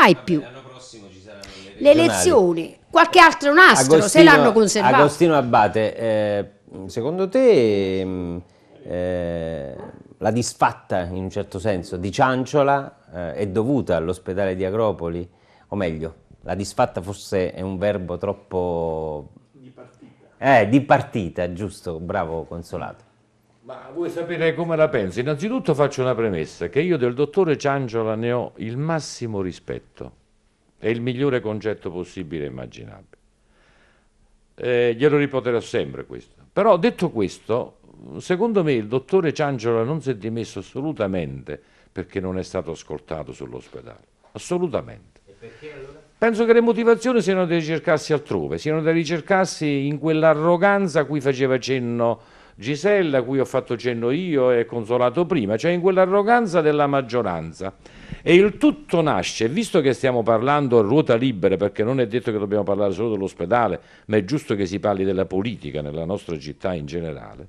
mai Vabbè, più. L'anno prossimo ci saranno le, elezioni, qualche altro nastro Agostino, se l'hanno conservato. Agostino Abate, eh, secondo te... Mm, eh, la disfatta in un certo senso di Cianciola eh, è dovuta all'ospedale di Agropoli, o meglio, la disfatta forse è un verbo troppo... Di partita. Eh, di partita, giusto, bravo Consolato. Ma vuoi sapere come la pensi? Innanzitutto faccio una premessa, che io del dottore Cianciola ne ho il massimo rispetto, è il migliore concetto possibile e immaginabile. Eh, glielo ripeterò sempre questo. Però detto questo, secondo me il dottore Cianciola non si è dimesso assolutamente perché non è stato ascoltato sull'ospedale, assolutamente. Allora? Penso che le motivazioni siano da ricercarsi altrove, siano da ricercarsi in quell'arroganza a cui faceva cenno Gisella, a cui ho fatto cenno io e consolato prima, cioè in quell'arroganza della maggioranza. E il tutto nasce, visto che stiamo parlando a ruota libera, perché non è detto che dobbiamo parlare solo dell'ospedale, ma è giusto che si parli della politica nella nostra città in generale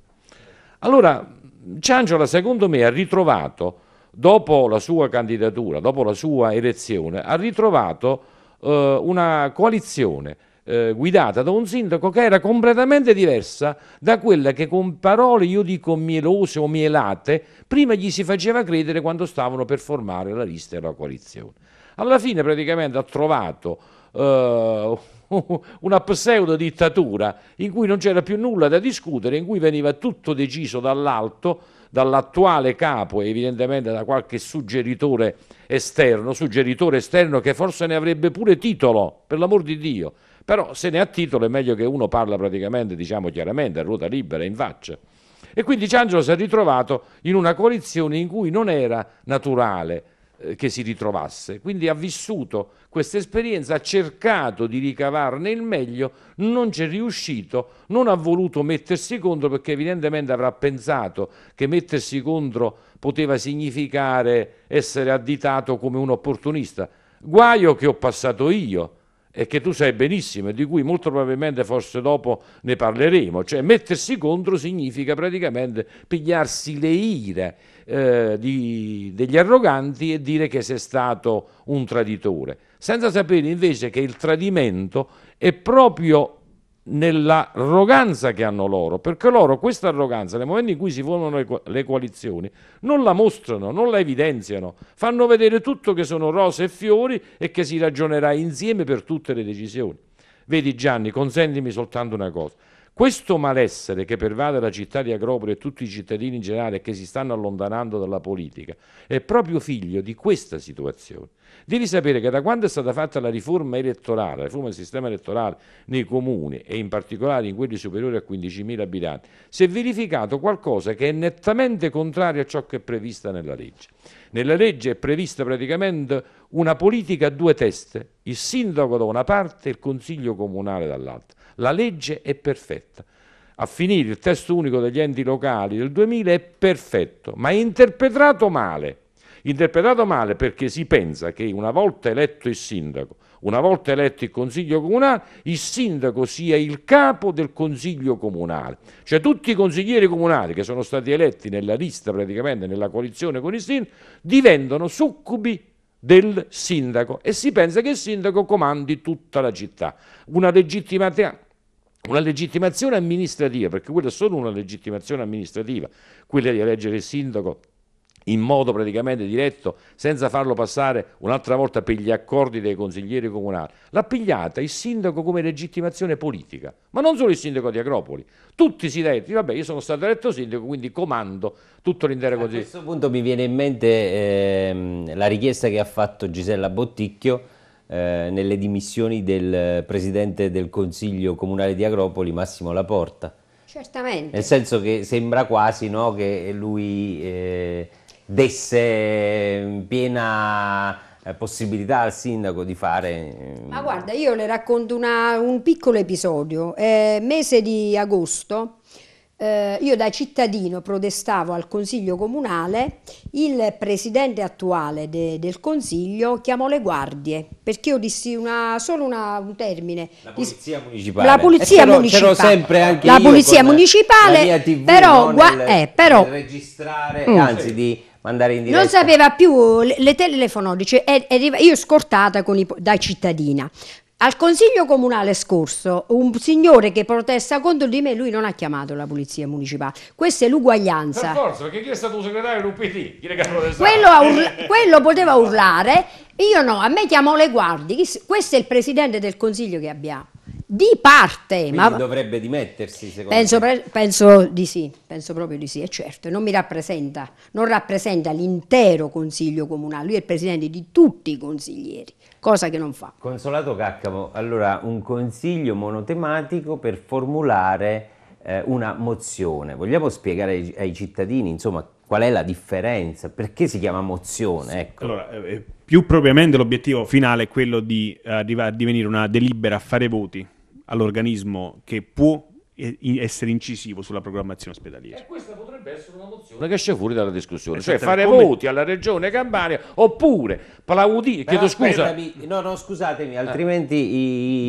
allora Cianciola secondo me ha ritrovato, dopo la sua candidatura, dopo la sua elezione, ha ritrovato eh, una coalizione eh, guidata da un sindaco che era completamente diversa da quella che con parole io dico mielose o mielate prima gli si faceva credere quando stavano per formare la lista e la coalizione. Alla fine praticamente ha trovato eh, una pseudo dittatura in cui non c'era più nulla da discutere, in cui veniva tutto deciso dall'alto, dall'attuale capo e evidentemente da qualche suggeritore esterno, suggeritore esterno che forse ne avrebbe pure titolo, per l'amor di Dio, però se ne ha titolo è meglio che uno parla praticamente, diciamo chiaramente, a ruota libera, in faccia. E quindi Ciangelo si è ritrovato in una coalizione in cui non era naturale eh, che si ritrovasse. Quindi ha vissuto questa esperienza, ha cercato di ricavarne il meglio, non c'è riuscito, non ha voluto mettersi contro perché evidentemente avrà pensato che mettersi contro poteva significare essere additato come un opportunista. Guaio che ho passato io e che tu sai benissimo e di cui molto probabilmente forse dopo ne parleremo, cioè mettersi contro significa praticamente pigliarsi le ire eh, di, degli arroganti e dire che sei stato un traditore, senza sapere invece che il tradimento è proprio nell'arroganza che hanno loro, perché loro questa arroganza nel momento in cui si formano le, coalizioni non la mostrano, non la evidenziano, fanno vedere tutto che sono rose e fiori e che si ragionerà insieme per tutte le decisioni. Vedi Gianni, consentimi soltanto una cosa, questo malessere che pervade la città di Agropoli e tutti i cittadini in generale che si stanno allontanando dalla politica è proprio figlio di questa situazione. Devi sapere che da quando è stata fatta la riforma elettorale, la riforma del sistema elettorale nei comuni e in particolare in quelli superiori a 15.000 abitanti, si è verificato qualcosa che è nettamente contrario a ciò che è previsto nella legge. Nella legge è prevista praticamente una politica a due teste, il sindaco da una parte e il consiglio comunale dall'altra. La legge è perfetta. A finire il testo unico degli enti locali del 2000 è perfetto, ma è interpretato male. Interpretato male perché si pensa che una volta eletto il sindaco, una volta eletto il consiglio comunale, il sindaco sia il capo del consiglio comunale. Cioè tutti i consiglieri comunali che sono stati eletti nella lista praticamente, nella coalizione con il sindaco, diventano succubi del sindaco e si pensa che il sindaco comandi tutta la città. Una, una legittimazione amministrativa, perché quella è solo una legittimazione amministrativa, quella di eleggere il sindaco in modo praticamente diretto, senza farlo passare un'altra volta per gli accordi dei consiglieri comunali. L'ha pigliata il sindaco come legittimazione politica, ma non solo il sindaco di Agropoli. Tutti si detti, vabbè, io sono stato eletto sindaco, quindi comando tutto l'intero consiglio. A questo punto mi viene in mente eh, la richiesta che ha fatto Gisella Botticchio eh, nelle dimissioni del presidente del Consiglio Comunale di Agropoli, Massimo Laporta. Certamente. Nel senso che sembra quasi no, che lui... Eh, desse eh, piena eh, possibilità al sindaco di fare... Eh, Ma guarda, io le racconto una, un piccolo episodio. Eh, mese di agosto eh, io da cittadino protestavo al Consiglio Comunale, il presidente attuale de, del Consiglio chiamò le guardie, perché io dissi una, solo una, un termine. La Polizia Municipale. La Polizia Municipale. sempre anche la Polizia Municipale, la TV, però, no, nel, eh, però... registrare, mm. anzi di mandare in diretta. Non sapeva più le, le telefonodice, è, è, io scortata i, da cittadina. Al consiglio comunale scorso, un signore che protesta contro di me, lui non ha chiamato la polizia municipale. Questa è l'uguaglianza. Per forza, perché chi è stato segretario del PD? Quello, urla quello poteva urlare, io no, a me chiamò le guardie. Questo è il presidente del consiglio che abbiamo di parte. Quindi ma dovrebbe dimettersi, secondo penso, te? Penso di sì, penso proprio di sì, è certo. Non mi rappresenta, non rappresenta l'intero consiglio comunale, lui è il presidente di tutti i consiglieri, cosa che non fa. Consolato Caccavo, allora un consiglio monotematico per formulare eh, una mozione. Vogliamo spiegare ai, ai cittadini, insomma, qual è la differenza? Perché si chiama mozione? Sì, ecco. Allora, eh, eh più propriamente l'obiettivo finale è quello di arrivare eh, a divenire una delibera a fare voti, all'organismo che può eh, essere incisivo sulla programmazione ospedaliera. E questa potrebbe essere una mozione che esce fuori dalla discussione, cioè fare come... voti alla regione Campania oppure plaudire, chiedo scusa. No, no, scusatemi, altrimenti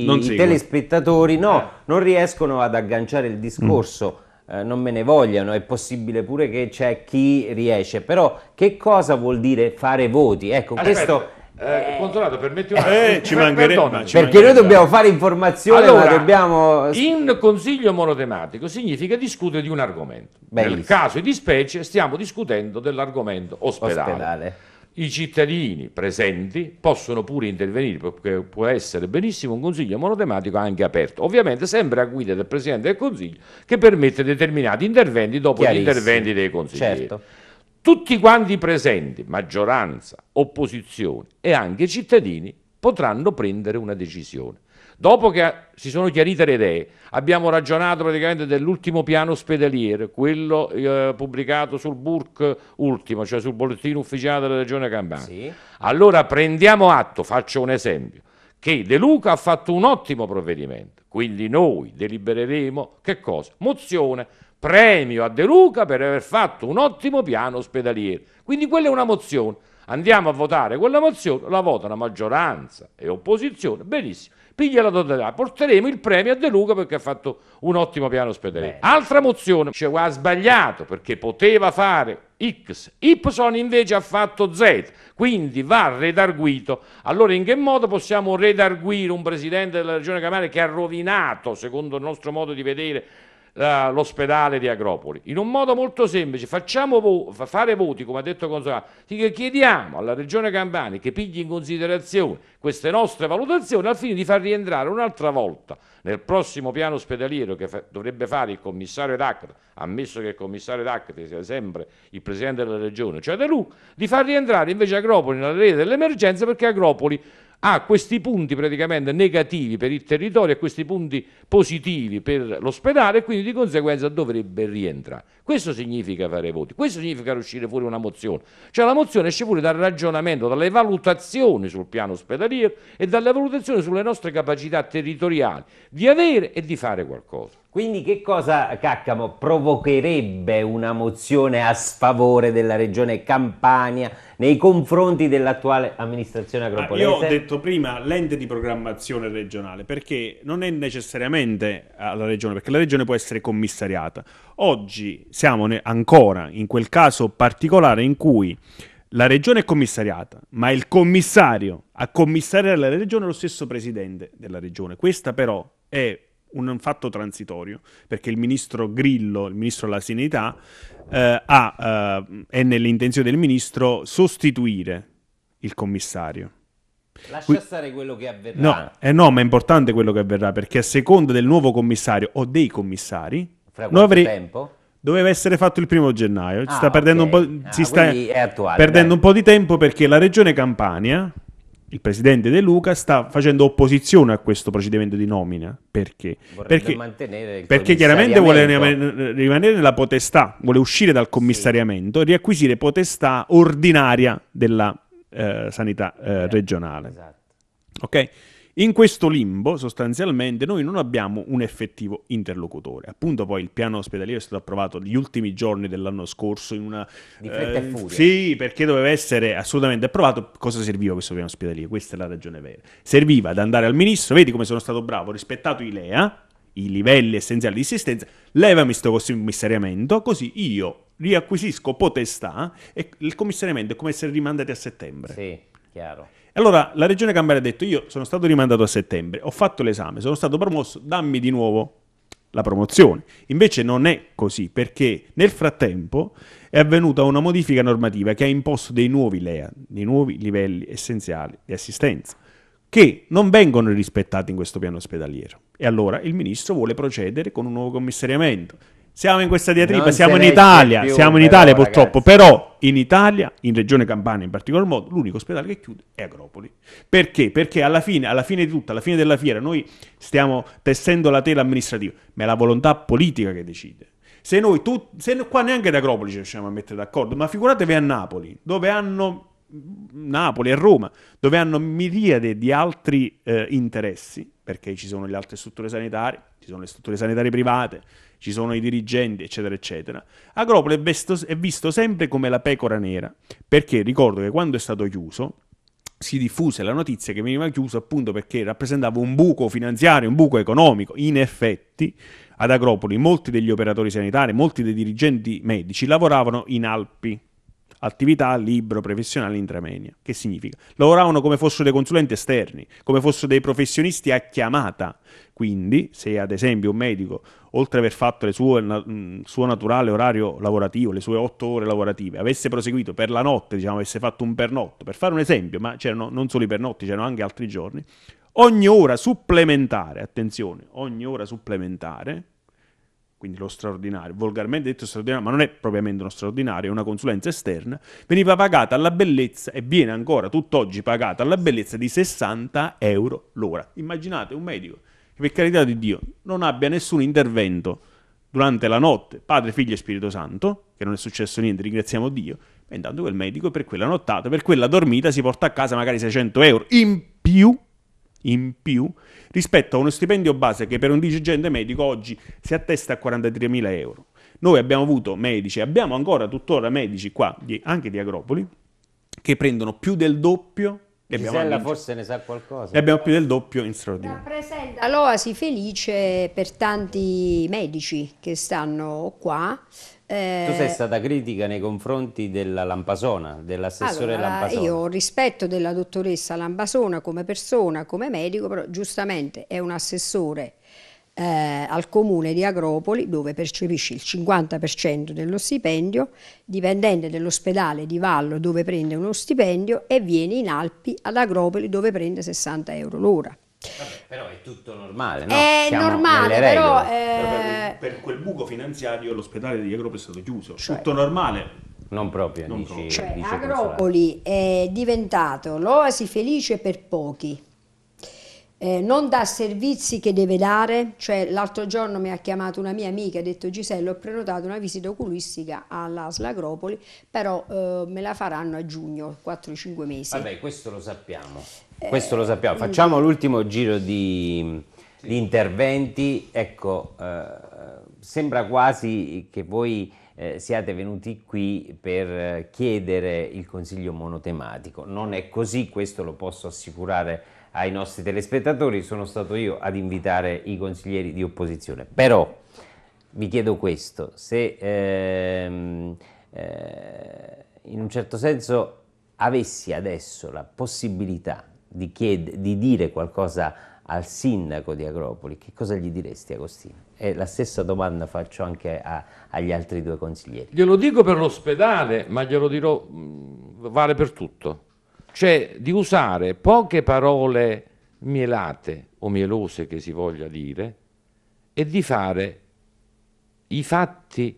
ah. i, i telespettatori no, ah. non riescono ad agganciare il discorso. Mm. Eh, non me ne vogliano, è possibile pure che c'è chi riesce, però che cosa vuol dire fare voti? Ecco, Aspetta. questo eh, eh. consolato, permetti un eh, attimo. Eh, ci mancherebbe. Perché mancheremo. noi dobbiamo fare informazione, allora, ma dobbiamo... In consiglio monotematico significa discutere di un argomento. Bellissimo. Nel caso di specie stiamo discutendo dell'argomento ospedale. ospedale. I cittadini presenti possono pure intervenire, perché può essere benissimo un consiglio monotematico anche aperto. Ovviamente sempre a guida del Presidente del Consiglio che permette determinati interventi dopo gli interventi dei consiglieri. Certo tutti quanti presenti, maggioranza, opposizione e anche cittadini, potranno prendere una decisione. Dopo che eh, si sono chiarite le idee, abbiamo ragionato praticamente dell'ultimo piano ospedaliero, quello eh, pubblicato sul Burk ultimo, cioè sul bollettino ufficiale della Regione Campania. Sì. Allora prendiamo atto, faccio un esempio, che De Luca ha fatto un ottimo provvedimento, quindi noi delibereremo che cosa? Mozione premio a De Luca per aver fatto un ottimo piano ospedaliero. Quindi quella è una mozione. Andiamo a votare quella mozione, la votano maggioranza e opposizione, benissimo. Piglia la totalità, porteremo il premio a De Luca perché ha fatto un ottimo piano ospedaliero. Bene. Altra mozione, dice cioè, ha sbagliato perché poteva fare X, Y invece ha fatto Z, quindi va redarguito. Allora in che modo possiamo redarguire un presidente della regione Campania che ha rovinato, secondo il nostro modo di vedere, l'ospedale di Agropoli. In un modo molto semplice, facciamo vo- fare voti, come ha detto Consolato, chiediamo alla Regione Campania che pigli in considerazione queste nostre valutazioni al fine di far rientrare un'altra volta nel prossimo piano ospedaliero che fa- dovrebbe fare il commissario DACT, ammesso che il commissario DACT sia sempre il presidente della Regione, cioè De Lu, di far rientrare invece Agropoli nella rete dell'emergenza perché Agropoli ha questi punti praticamente negativi per il territorio e questi punti positivi per l'ospedale e quindi di conseguenza dovrebbe rientrare. Questo significa fare voti, questo significa uscire fuori una mozione, cioè la mozione esce fuori dal ragionamento, dalle valutazioni sul piano ospedaliero e dalle valutazioni sulle nostre capacità territoriali di avere e di fare qualcosa. Quindi che cosa Caccamo provocherebbe una mozione a sfavore della regione Campania nei confronti dell'attuale amministrazione ah, agropolese? io ho detto prima l'ente di programmazione regionale perché non è necessariamente alla regione, perché la regione può essere commissariata. Oggi siamo ancora in quel caso particolare in cui la regione è commissariata, ma il commissario a commissariare la regione è lo stesso presidente della regione. Questa però è un fatto transitorio, perché il ministro Grillo, il ministro della Sanità, eh, ha, eh, è nell'intenzione del ministro sostituire il commissario. Lascia stare quello che avverrà. No, eh no, ma è importante quello che avverrà, perché a seconda del nuovo commissario o dei commissari... Fra quanto avrei... tempo? doveva essere fatto il primo gennaio. Ah, ah, si sta, perdendo, okay. un po', ah, sta attuale, perdendo un po', di tempo perché la regione Campania il presidente De Luca sta facendo opposizione a questo procedimento di nomina. Perché? Perché, perché, chiaramente vuole rimanere nella potestà, vuole uscire dal commissariamento sì. e riacquisire potestà ordinaria della eh, sanità eh, regionale. Esatto. Ok? In questo limbo, sostanzialmente, noi non abbiamo un effettivo interlocutore. Appunto, poi il piano ospedaliero è stato approvato gli ultimi giorni dell'anno scorso in una. Di fretta eh, e furia. Sì, perché doveva essere assolutamente approvato. Cosa serviva questo piano ospedaliero? Questa è la ragione vera. Serviva ad andare al ministro, vedi come sono stato bravo, ho rispettato i LEA, i livelli essenziali di assistenza, levami questo commissariamento, così io riacquisisco potestà e il commissariamento è come essere rimandati a settembre. Sì, chiaro. Allora la regione Campania ha detto io sono stato rimandato a settembre, ho fatto l'esame, sono stato promosso, dammi di nuovo la promozione. Invece non è così perché nel frattempo è avvenuta una modifica normativa che ha imposto dei nuovi LEA, dei nuovi livelli essenziali di assistenza che non vengono rispettati in questo piano ospedaliero. E allora il ministro vuole procedere con un nuovo commissariamento. Siamo in questa diatriba, siamo in, Italia, più, siamo in Italia, purtroppo, ragazzi. però in Italia, in regione Campania in particolar modo, l'unico ospedale che chiude è Agropoli. Perché? Perché alla fine, alla fine di tutto, alla fine della fiera, noi stiamo tessendo la tela amministrativa, ma è la volontà politica che decide. Se noi, tu, se qua neanche ad Agropoli ci riusciamo a mettere d'accordo, ma figuratevi a Napoli, dove hanno Napoli e Roma, dove hanno miriade di altri eh, interessi, perché ci sono le altre strutture sanitarie, ci sono le strutture sanitarie private, ci sono i dirigenti, eccetera, eccetera. Agropoli è visto, è visto sempre come la pecora nera, perché ricordo che quando è stato chiuso si diffuse la notizia che veniva chiuso appunto perché rappresentava un buco finanziario, un buco economico. In effetti, ad Agropoli molti degli operatori sanitari, molti dei dirigenti medici lavoravano in Alpi, attività libero professionale intramenia. Che significa? Lavoravano come fossero dei consulenti esterni, come fossero dei professionisti a chiamata. Quindi, se ad esempio un medico, oltre aver fatto il mm, suo naturale orario lavorativo, le sue otto ore lavorative, avesse proseguito per la notte, diciamo, avesse fatto un pernotto, per fare un esempio, ma c'erano non solo i pernotti, c'erano anche altri giorni, ogni ora supplementare, attenzione, ogni ora supplementare, quindi lo straordinario, volgarmente detto straordinario, ma non è propriamente uno straordinario, è una consulenza esterna, veniva pagata alla bellezza e viene ancora tutt'oggi pagata alla bellezza di 60 euro l'ora. Immaginate un medico che per carità di Dio non abbia nessun intervento durante la notte, Padre, Figlio e Spirito Santo, che non è successo niente, ringraziamo Dio, e intanto quel medico per quella nottata, per quella dormita si porta a casa magari 600 euro in più, in più rispetto a uno stipendio base che per un dirigente medico oggi si attesta a 43.000 euro. Noi abbiamo avuto medici, abbiamo ancora tuttora medici qua, anche di Agropoli, che prendono più del doppio Gisella forse ne sa qualcosa. E abbiamo più del doppio in straordinario. Rappresenta l'oasi felice per tanti medici che stanno qua. Eh, tu sei stata critica nei confronti della Lampasona, dell'assessore allora, Lampasona. Io rispetto della dottoressa Lampasona come persona, come medico, però giustamente è un assessore eh, al comune di Agropoli dove percepisce il 50% dello stipendio, dipendente dell'ospedale di Vallo dove prende uno stipendio e viene in Alpi ad Agropoli dove prende 60 euro l'ora. Vabbè, però è tutto normale, no? È Siamo normale, però... Eh... Per, per quel buco finanziario l'ospedale di Agropoli è stato chiuso. Cioè... Tutto normale, non proprio, non dici, proprio. Cioè, dice Agropoli consolare. è diventato l'oasi felice per pochi, eh, non dà servizi che deve dare, cioè l'altro giorno mi ha chiamato una mia amica e ha detto Giselle ho prenotato una visita oculistica alla Slagropoli, però eh, me la faranno a giugno, 4-5 mesi. Vabbè, questo lo sappiamo, eh, lo sappiamo. Mm. Facciamo l'ultimo giro di, di, interventi, ecco, eh, sembra quasi che voi... Eh, siate venuti qui per eh, chiedere il consiglio monotematico. Non è così, questo lo posso assicurare ai nostri telespettatori, sono stato io ad invitare i consiglieri di opposizione. Però vi chiedo questo, se ehm, eh, in un certo senso avessi adesso la possibilità di, chied- di dire qualcosa al sindaco di Agropoli, che cosa gli diresti Agostino? E la stessa domanda faccio anche a, agli altri due consiglieri. Glielo dico per l'ospedale, ma glielo dirò, mm, vale per tutto cioè di usare poche parole mielate o mielose che si voglia dire e di fare i fatti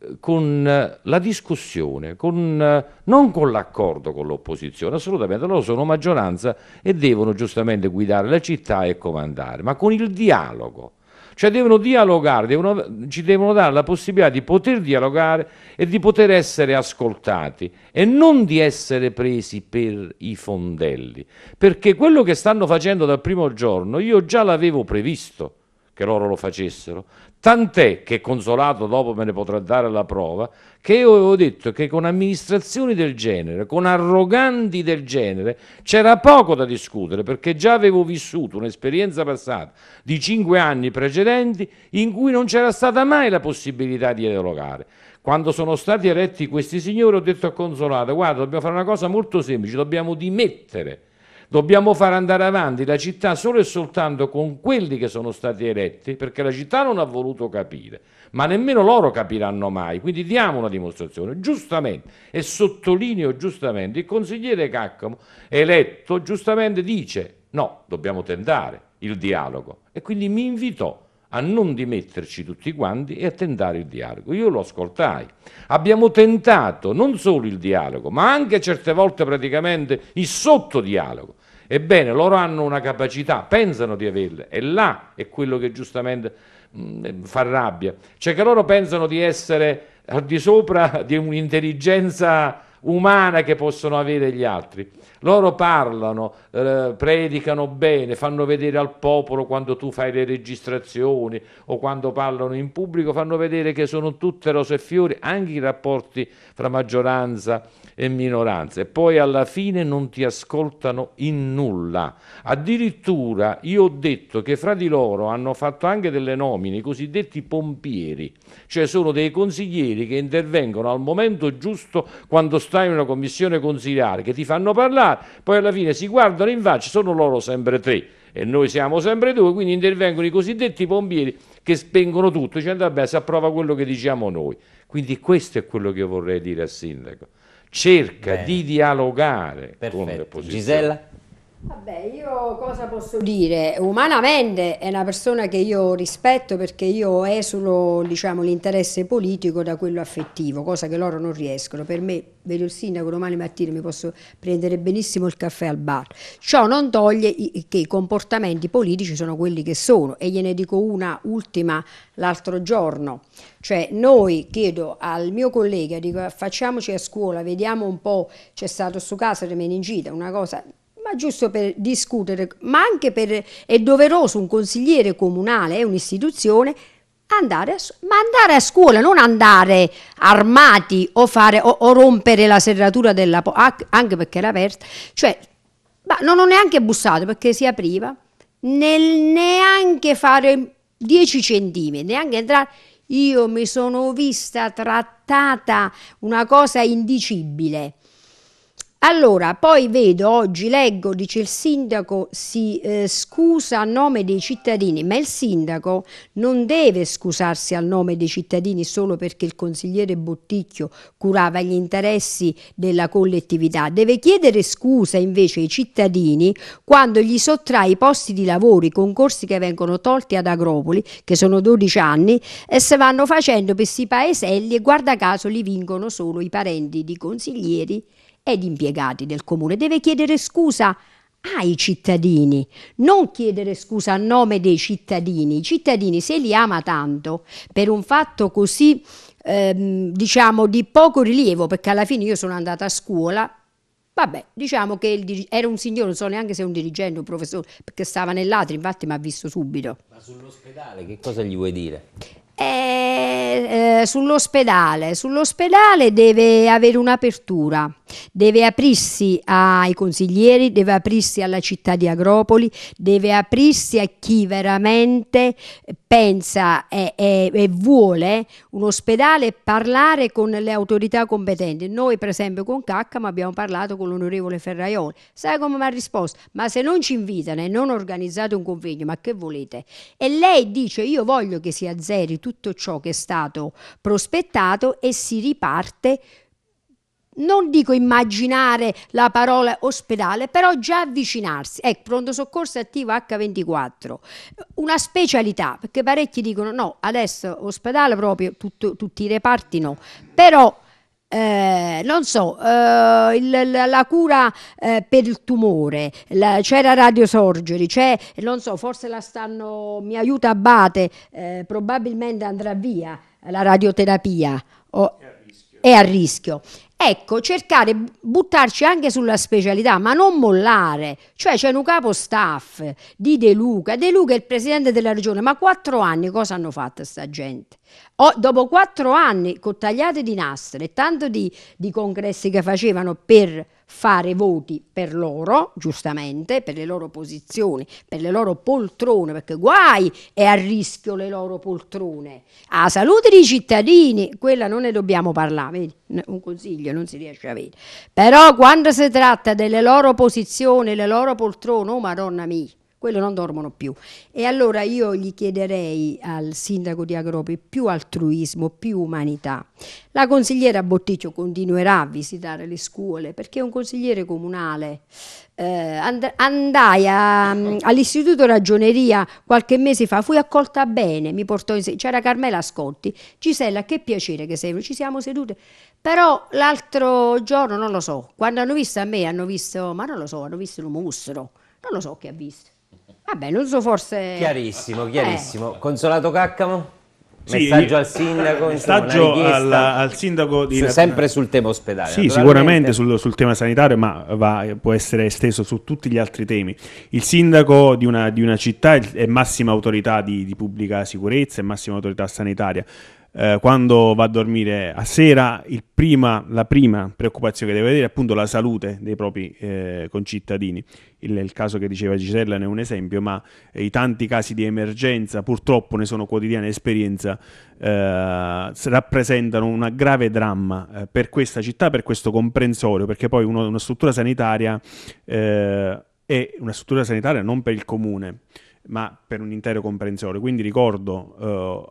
eh, con eh, la discussione, con, eh, non con l'accordo con l'opposizione, assolutamente, loro sono maggioranza e devono giustamente guidare la città e comandare, ma con il dialogo cioè devono dialogare, devono, ci devono dare la possibilità di poter dialogare e di poter essere ascoltati e non di essere presi per i fondelli. Perché quello che stanno facendo dal primo giorno io già l'avevo previsto che loro lo facessero, tant'è che Consolato dopo me ne potrà dare la prova, che io avevo detto che con amministrazioni del genere, con arroganti del genere, c'era poco da discutere perché già avevo vissuto un'esperienza passata di cinque anni precedenti in cui non c'era stata mai la possibilità di erogare. Quando sono stati eletti questi signori ho detto a Consolato, guarda dobbiamo fare una cosa molto semplice, dobbiamo dimettere Dobbiamo far andare avanti la città solo e soltanto con quelli che sono stati eletti, perché la città non ha voluto capire, ma nemmeno loro capiranno mai. Quindi diamo una dimostrazione, giustamente, e sottolineo giustamente, il consigliere Caccamo, eletto, giustamente dice no, dobbiamo tentare il dialogo. E quindi mi invitò a non dimetterci tutti quanti e a tentare il dialogo. Io lo ascoltai. Abbiamo tentato non solo il dialogo, ma anche certe volte praticamente il sottodialogo. Ebbene, loro hanno una capacità, pensano di averla, e là è quello che giustamente mh, mm, eh, fa rabbia. Cioè che loro pensano di essere al di sopra di un'intelligenza umana che possono avere gli altri. Loro parlano, eh, predicano bene, fanno vedere al popolo quando tu fai le registrazioni o quando parlano in pubblico, fanno vedere che sono tutte rose e fiori, anche i rapporti fra maggioranza e minoranza. E poi alla fine non ti ascoltano in nulla. Addirittura io ho detto che fra di loro hanno fatto anche delle nomine, i cosiddetti pompieri, cioè sono dei consiglieri che intervengono al momento giusto quando stai in una commissione consigliare, che ti fanno parlare parlare, poi alla fine si guardano in faccia, sono loro sempre tre e noi siamo sempre due, quindi intervengono i cosiddetti pompieri che spengono tutto, dicendo vabbè si approva quello che diciamo noi. Quindi questo è quello che vorrei dire al sindaco. Cerca Bene. di dialogare Perfetto. con l'opposizione. Gisella? Vabbè, io cosa posso dire? Umanamente è una persona che io rispetto perché io esulo diciamo, l'interesse politico da quello affettivo, cosa che loro non riescono. Per me, vedo il sindaco domani mattina, mi posso prendere benissimo il caffè al bar. Ciò non toglie che i comportamenti politici sono quelli che sono e gliene dico una ultima l'altro giorno. Cioè noi, chiedo al mio collega, dico facciamoci a scuola, vediamo un po', c'è stato su casa di meningita, una cosa ma giusto per discutere, ma anche per, è doveroso un consigliere comunale, è eh, un'istituzione, andare a, ma andare a scuola, non andare armati o, fare, o, o rompere la serratura della anche perché era aperta, cioè, ma non ho neanche bussato perché si apriva, nel neanche fare 10 centimetri, neanche entrare, io mi sono vista trattata una cosa indicibile, allora, poi vedo oggi, leggo, dice il sindaco si eh, scusa a nome dei cittadini, ma il sindaco non deve scusarsi a nome dei cittadini solo perché il consigliere Botticchio curava gli interessi della collettività, deve chiedere scusa invece ai cittadini quando gli sottrae i posti di lavoro, i concorsi che vengono tolti ad Agropoli, che sono 12 anni, e se vanno facendo per questi paeselli e guarda caso li vincono solo i parenti di consiglieri ed impiegati del comune. Deve chiedere scusa ai cittadini, non chiedere scusa a nome dei cittadini. I cittadini, se li ama tanto per un fatto così, ehm, diciamo, di poco rilievo, perché alla fine io sono andata a scuola, vabbè, diciamo che il, era un signore, non so neanche se è un dirigente, un professore, perché stava nell'atrio, infatti mi ha visto subito. Ma sull'ospedale che cosa gli vuoi dire? Eh, eh, sull'ospedale, sull'ospedale deve avere un'apertura deve aprirsi ai consiglieri, deve aprirsi alla città di Agropoli, deve aprirsi a chi veramente pensa e, e, e, vuole un ospedale e parlare con le autorità competenti. Noi per esempio con Caccamo abbiamo parlato con l'onorevole Ferraioli, sai come mi ha risposto? Ma se non ci invitano e non organizzate un convegno, ma che volete? E lei dice io voglio che si azzeri tutto ciò che è stato prospettato e si riparte non dico immaginare la parola ospedale, però già avvicinarsi. Ecco, pronto soccorso attivo H24, una specialità, perché parecchi dicono no, adesso ospedale proprio, tutto, tutti i reparti no, però... Eh, non so, eh, il, la, la, cura eh, per il tumore, la, c'è la radiosorgeri, c'è, non so, forse la stanno, mi aiuta Abate, eh, probabilmente andrà via la radioterapia. O, è a rischio. È a rischio. Ecco, cercare, buttarci anche sulla specialità, ma non mollare. Cioè c'è un capo staff di De Luca, De Luca è il presidente della regione, ma quattro anni cosa hanno fatto sta gente? O, dopo quattro anni, con tagliate di nastro e tanto di, di congressi che facevano per fare voti per loro, giustamente, per le loro posizioni, per le loro poltrone, perché guai è a rischio le loro poltrone. A salute dei cittadini, quella non ne dobbiamo parlare, vedi? un consiglio non si riesce a avere. Però quando si tratta delle loro posizioni, le loro poltrone, oh madonna mia, quello non dormono più. E allora io gli chiederei al sindaco di Agropi più altruismo, più umanità. La consigliera Botticcio continuerà a visitare le scuole perché è un consigliere comunale. Eh, and andai mm, all'istituto ragioneria qualche mese fa, fui accolta bene, mi portò in c'era Carmela Ascolti, Gisella che piacere che sei, ci siamo sedute, però l'altro giorno non lo so, quando hanno visto a me hanno visto, ma non lo so, hanno visto un mostro, non lo so che ha visto. Vabbè, non so forse... Chiarissimo, eh. chiarissimo. Eh. Consolato Caccamo? Messaggio sì, al sindaco, messaggio al, al, sindaco di... sempre sul tema ospedale. Sì, sicuramente sul, sul, tema sanitario, ma va, può essere esteso su tutti gli altri temi. Il sindaco di una, di una città è massima autorità di, di pubblica sicurezza e massima autorità sanitaria. Eh, quando va a dormire a sera, prima, la prima preoccupazione che deve avere è appunto la salute dei propri eh, concittadini. Il, il, caso che diceva Gisella ne è un esempio, ma eh, i tanti casi di emergenza, purtroppo ne sono quotidiana esperienza, eh, rappresentano un grave dramma eh, per questa città, per questo comprensorio, perché poi uno, una struttura sanitaria è una struttura sanitaria non per il comune ma per un intero comprensore. Quindi ricordo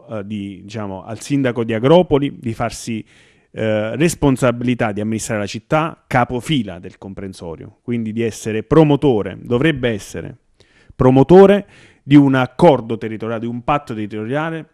eh, eh, di, diciamo, al sindaco di Agropoli di farsi eh, responsabilità di amministrare la città capofila del comprensorio, quindi di essere promotore, dovrebbe essere promotore di un accordo territoriale, di un patto territoriale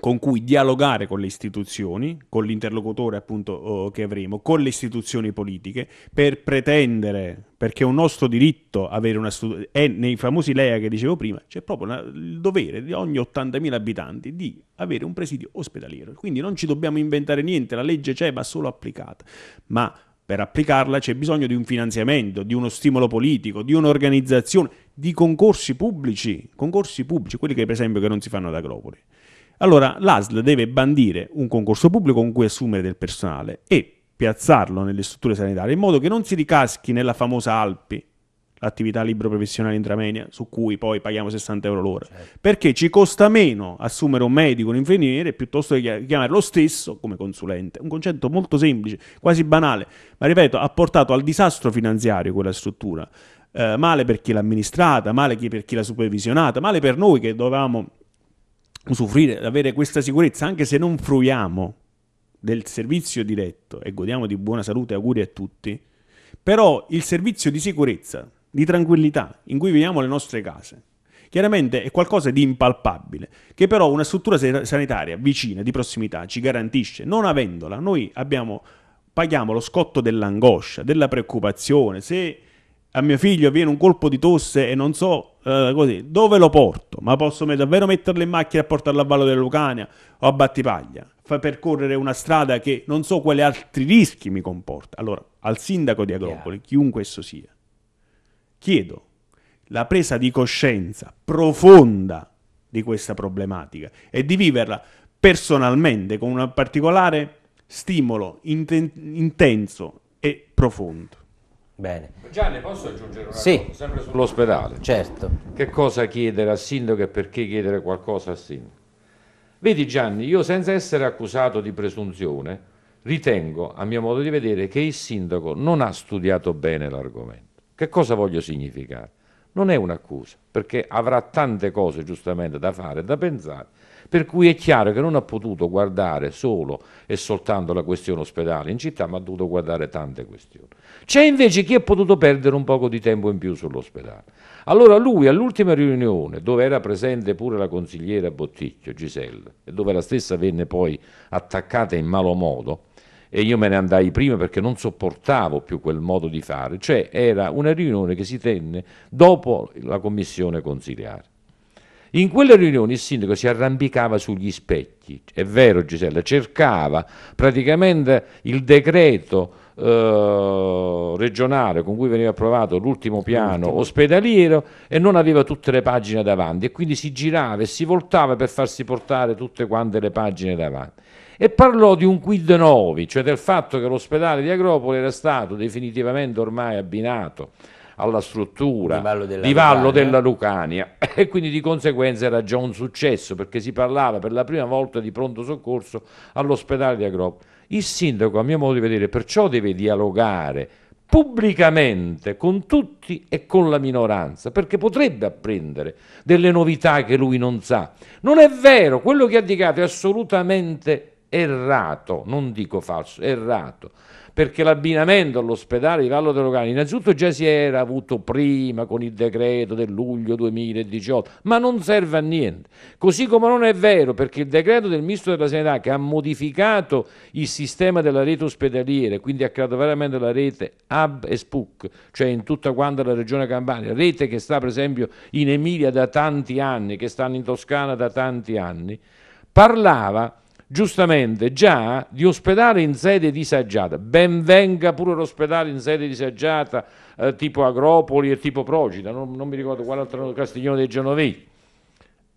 con cui dialogare con le istituzioni, con l'interlocutore appunto eh, che avremo, con le istituzioni politiche, per pretendere, perché è un nostro diritto avere una studio, è nei famosi LEA che dicevo prima, c'è proprio una, il dovere di ogni 80.000 abitanti di avere un presidio ospedaliero, quindi non ci dobbiamo inventare niente, la legge c'è va solo applicata, ma per applicarla c'è bisogno di un finanziamento, di uno stimolo politico, di un'organizzazione, di concorsi pubblici, concorsi pubblici, quelli che per esempio che non si fanno ad Agropoli. Allora l'ASL deve bandire un concorso pubblico con cui assumere del personale e piazzarlo nelle strutture sanitarie in modo che non si ricaschi nella famosa Alpi, l'attività libero professionale intramenia, su cui poi paghiamo 60 euro l'ora. Certo. Perché ci costa meno assumere un medico, un infermiere, piuttosto che chiamare lo stesso come consulente. Un concetto molto semplice, quasi banale, ma ripeto, ha portato al disastro finanziario quella struttura. Eh, male per chi l'ha amministrata, male per chi l'ha supervisionata, male per noi che dovevamo usufruire, avere questa sicurezza, anche se non fruiamo del servizio diretto e godiamo di buona salute auguri a tutti, però il servizio di sicurezza, di tranquillità in cui viviamo le nostre case, chiaramente è qualcosa di impalpabile, che però una struttura sanitaria vicina, di prossimità, ci garantisce. Non avendola, noi abbiamo, paghiamo lo scotto dell'angoscia, della preoccupazione, se a mio figlio viene un colpo di tosse e non so eh, così, dove lo porto? Ma posso davvero metterlo in macchina e portarlo a Vallo della Lucania o a Battipaglia? Fa percorrere una strada che non so quali altri rischi mi comporta. Allora, al sindaco di Agropoli, yeah. chiunque esso sia, chiedo la presa di coscienza profonda di questa problematica e di viverla personalmente con un particolare stimolo inten- intenso e profondo. Bene. Gianni, posso aggiungere una sì. cosa? Sempre sull'ospedale. Certo. Che cosa chiedere al sindaco e perché chiedere qualcosa al sindaco? Vedi Gianni, io senza essere accusato di presunzione, ritengo, a mio modo di vedere, che il sindaco non ha studiato bene l'argomento. Che cosa voglio significare? Non è un'accusa, perché avrà tante cose giustamente da fare e da pensare per cui è chiaro che non ha potuto guardare solo e soltanto la questione ospedale in città, ma ha dovuto guardare tante questioni. C'è invece chi ha potuto perdere un poco di tempo in più sull'ospedale. Allora lui all'ultima riunione, dove era presente pure la consigliera Botticchio, Giselle, e dove la stessa venne poi attaccata in malo modo, e io me ne andai prima perché non sopportavo più quel modo di fare, cioè era una riunione che si tenne dopo la commissione consiliare. In quelle riunioni il sindaco si arrampicava sugli specchi, è vero Gisella, cercava praticamente il decreto eh, regionale con cui veniva approvato l'ultimo piano ospedaliero e non aveva tutte le pagine davanti e quindi si girava e si voltava per farsi portare tutte quante le pagine davanti e parlò di un quid novi, cioè del fatto che l'ospedale di Agropoli era stato definitivamente ormai abbinato alla struttura Divallo della, Divallo Lucania. della Lucania e quindi di conseguenza era già un successo perché si parlava per la prima volta di pronto soccorso all'ospedale di Agropoli. Il sindaco, a mio modo di vedere, perciò deve dialogare pubblicamente con tutti e con la minoranza, perché potrebbe apprendere delle novità che lui non sa. Non è vero, quello che ha dichiarato è assolutamente errato, non dico falso, errato perché l'abbinamento all'ospedale di Vallo Terogani innanzitutto già si era avuto prima con il decreto del luglio 2018, ma non serve a niente. Così come non è vero perché il decreto del Ministro della Sanità che ha modificato il sistema della rete ospedaliera, quindi ha creato veramente la rete hub e Spuc, cioè in tutta quanta la regione Campania, rete che sta per esempio in Emilia da tanti anni, che stanno in Toscana da tanti anni, parlava giustamente già di ospedale in sede disagiata, ben venga pure l'ospedale in sede disagiata eh, tipo Agropoli e tipo Procida, non, non mi ricordo quale altro Castiglione dei Genovei,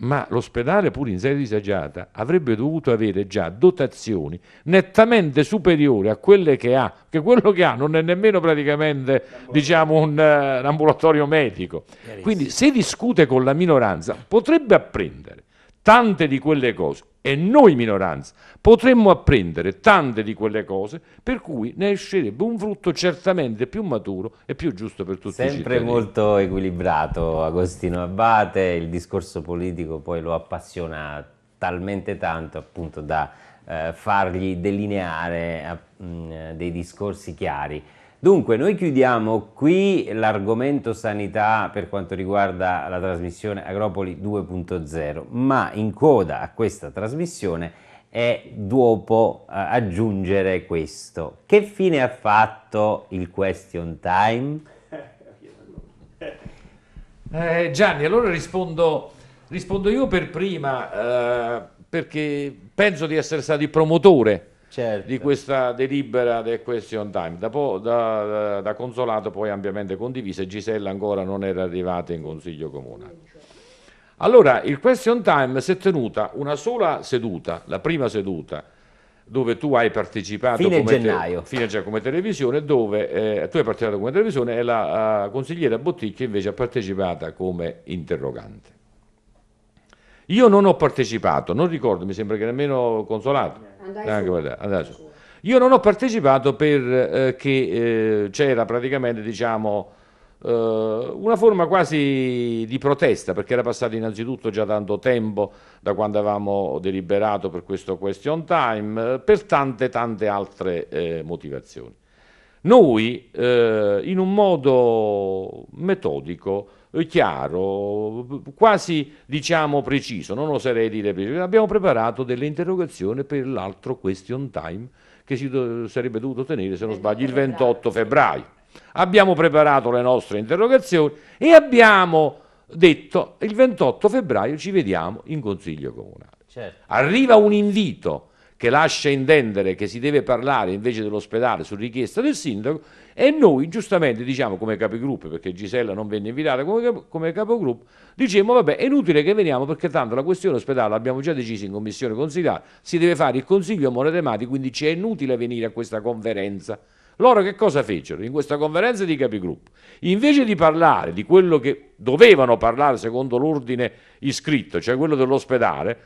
ma l'ospedale pure in sede disagiata avrebbe dovuto avere già dotazioni nettamente superiori a quelle che ha, che quello che ha non è nemmeno praticamente diciamo, un, uh, un, ambulatorio medico. Quindi se discute con la minoranza potrebbe apprendere tante di quelle cose e noi minoranza potremmo apprendere tante di quelle cose per cui ne escerebbe un frutto certamente più maturo e più giusto per tutti Sempre molto equilibrato Agostino Abate, il discorso politico poi lo appassiona talmente tanto appunto da eh, fargli delineare eh, dei discorsi chiari. Dunque, noi chiudiamo qui l'argomento sanità per quanto riguarda la trasmissione Agropoli 2.0, ma in coda a questa trasmissione è dopo eh, aggiungere questo. Che fine ha fatto il question time? Eh, Gianni, allora rispondo, rispondo, io per prima eh, perché penso di essere stato il promotore certo. di questa delibera del question time, da, po- da, da consolato poi ampiamente condivisa Gisella ancora non era arrivata in consiglio comunale. Allora, il question time si è tenuta una sola seduta, la prima seduta, dove tu hai partecipato fine come, gennaio. Te, fine gennaio cioè come televisione, dove eh, tu hai partecipato come televisione e la uh, consigliera Botticchio invece ha partecipato come interrogante. Io non ho partecipato, non ricordo, mi sembra che nemmeno consolato. Adesso. Eh, Io non ho partecipato perché eh, eh, c'era praticamente, diciamo, eh, una forma quasi di protesta perché era passato innanzitutto già tanto tempo da quando avevamo deliberato per questo question time per tante tante altre eh, motivazioni. Noi eh, in un modo metodico eh, chiaro, quasi diciamo preciso, non oserei dire preciso. Abbiamo preparato delle interrogazioni per l'altro question time che si do sarebbe dovuto tenere, se non sbaglio, il 28 febbraio. Abbiamo preparato le nostre interrogazioni e abbiamo detto il 28 febbraio ci vediamo in Consiglio Comunale. Certo. Arriva un invito che lascia intendere che si deve parlare invece dell'ospedale su richiesta del sindaco e noi giustamente diciamo come capigruppo, perché Gisella non venne invitata come, come capogruppo, diciamo vabbè è inutile che veniamo perché tanto la questione ospedale l'abbiamo già deciso in commissione consigliare, si deve fare il consiglio a monotematico, quindi ci è inutile venire a questa conferenza. Loro che cosa fecero in questa conferenza di capigruppo? Invece di parlare di quello che dovevano parlare secondo l'ordine iscritto, cioè quello dell'ospedale,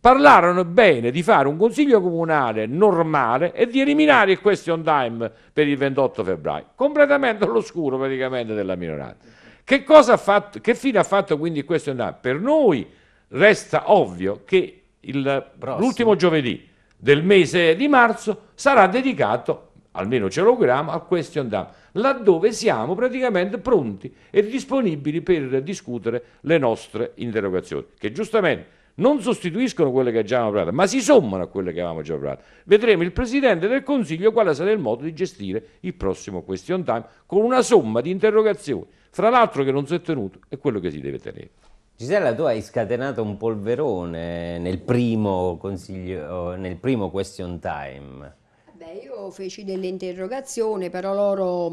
parlarono bene di fare un consiglio comunale normale e di eliminare il question time per il 28 febbraio, completamente all'oscuro praticamente della minoranza. Che, cosa ha fatto, che fine ha fatto quindi il question time? Per noi resta ovvio che l'ultimo giovedì del mese di marzo sarà dedicato, almeno ce lo auguriamo, al question time, laddove siamo praticamente pronti e disponibili per discutere le nostre interrogazioni, che giustamente non sostituiscono quelle che già avevamo provato, ma si sommano a quelle che avevamo già provato. Vedremo il Presidente del Consiglio quale sarà il modo di gestire il prossimo question time con una somma di interrogazioni, fra l'altro che non si è tenuto è quello che si deve tenere. Gisella, tu hai scatenato un polverone nel primo, nel primo question time. Beh, io feci delle interrogazioni, però loro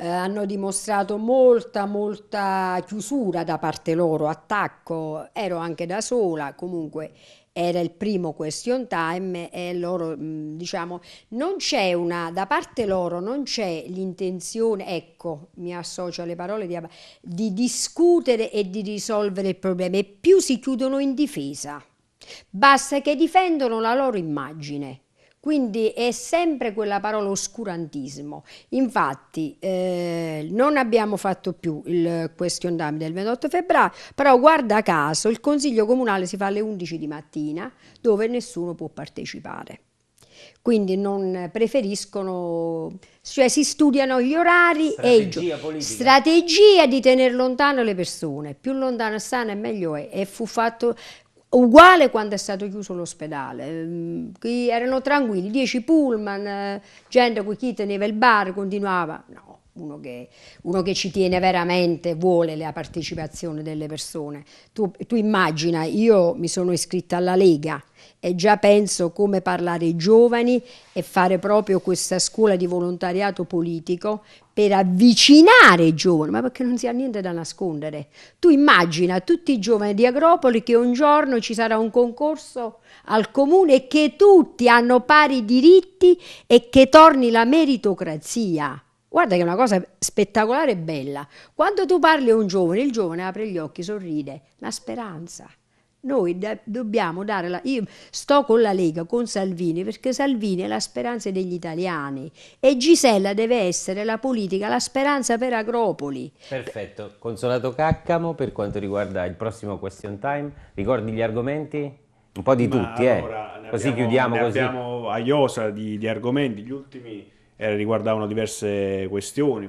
eh, hanno dimostrato molta, molta chiusura da parte loro, attacco, ero anche da sola, comunque era il primo question time e loro, mm, diciamo, non c'è una, da parte loro non c'è l'intenzione, ecco, mi associo alle parole di, di discutere e di risolvere il problema e più si chiudono in difesa. Basta che difendono la loro immagine, quindi è sempre quella parola oscurantismo. Infatti eh, non abbiamo fatto più il question time del 28 febbraio, però guarda caso il Consiglio Comunale si fa alle 11 di mattina dove nessuno può partecipare quindi non preferiscono, cioè si studiano gli orari strategia e politica. strategia di tenere lontano le persone, più lontano stanno meglio è, e fu fatto uguale quando è stato chiuso l'ospedale, mm, qui erano tranquilli, 10 pullman, eh, gente con chi teneva il bar, continuava, no, uno che, uno che, ci tiene veramente, vuole la partecipazione delle persone. Tu, tu immagina, io mi sono iscritta alla Lega, e già penso come parlare ai giovani e fare proprio questa scuola di volontariato politico per avvicinare i giovani, ma perché non si ha niente da nascondere. Tu immagina tutti i giovani di Agropoli che un giorno ci sarà un concorso al comune e che tutti hanno pari diritti e che torni la meritocrazia. Guarda che è una cosa spettacolare e bella. Quando tu parli a un giovane, il giovane apre gli occhi, sorride, la speranza. Noi da, dobbiamo dare la... Io sto con la Lega, con Salvini, perché Salvini è la speranza degli italiani e Gisella deve essere la politica, la speranza per Agropoli. Perfetto. Consolato Caccamo, per quanto riguarda il prossimo question time, ricordi gli argomenti? Un po' di Ma tutti, eh. allora, eh. Così abbiamo, chiudiamo. Così. Abbiamo a Iosa di, di argomenti, gli ultimi eh, riguardavano diverse questioni,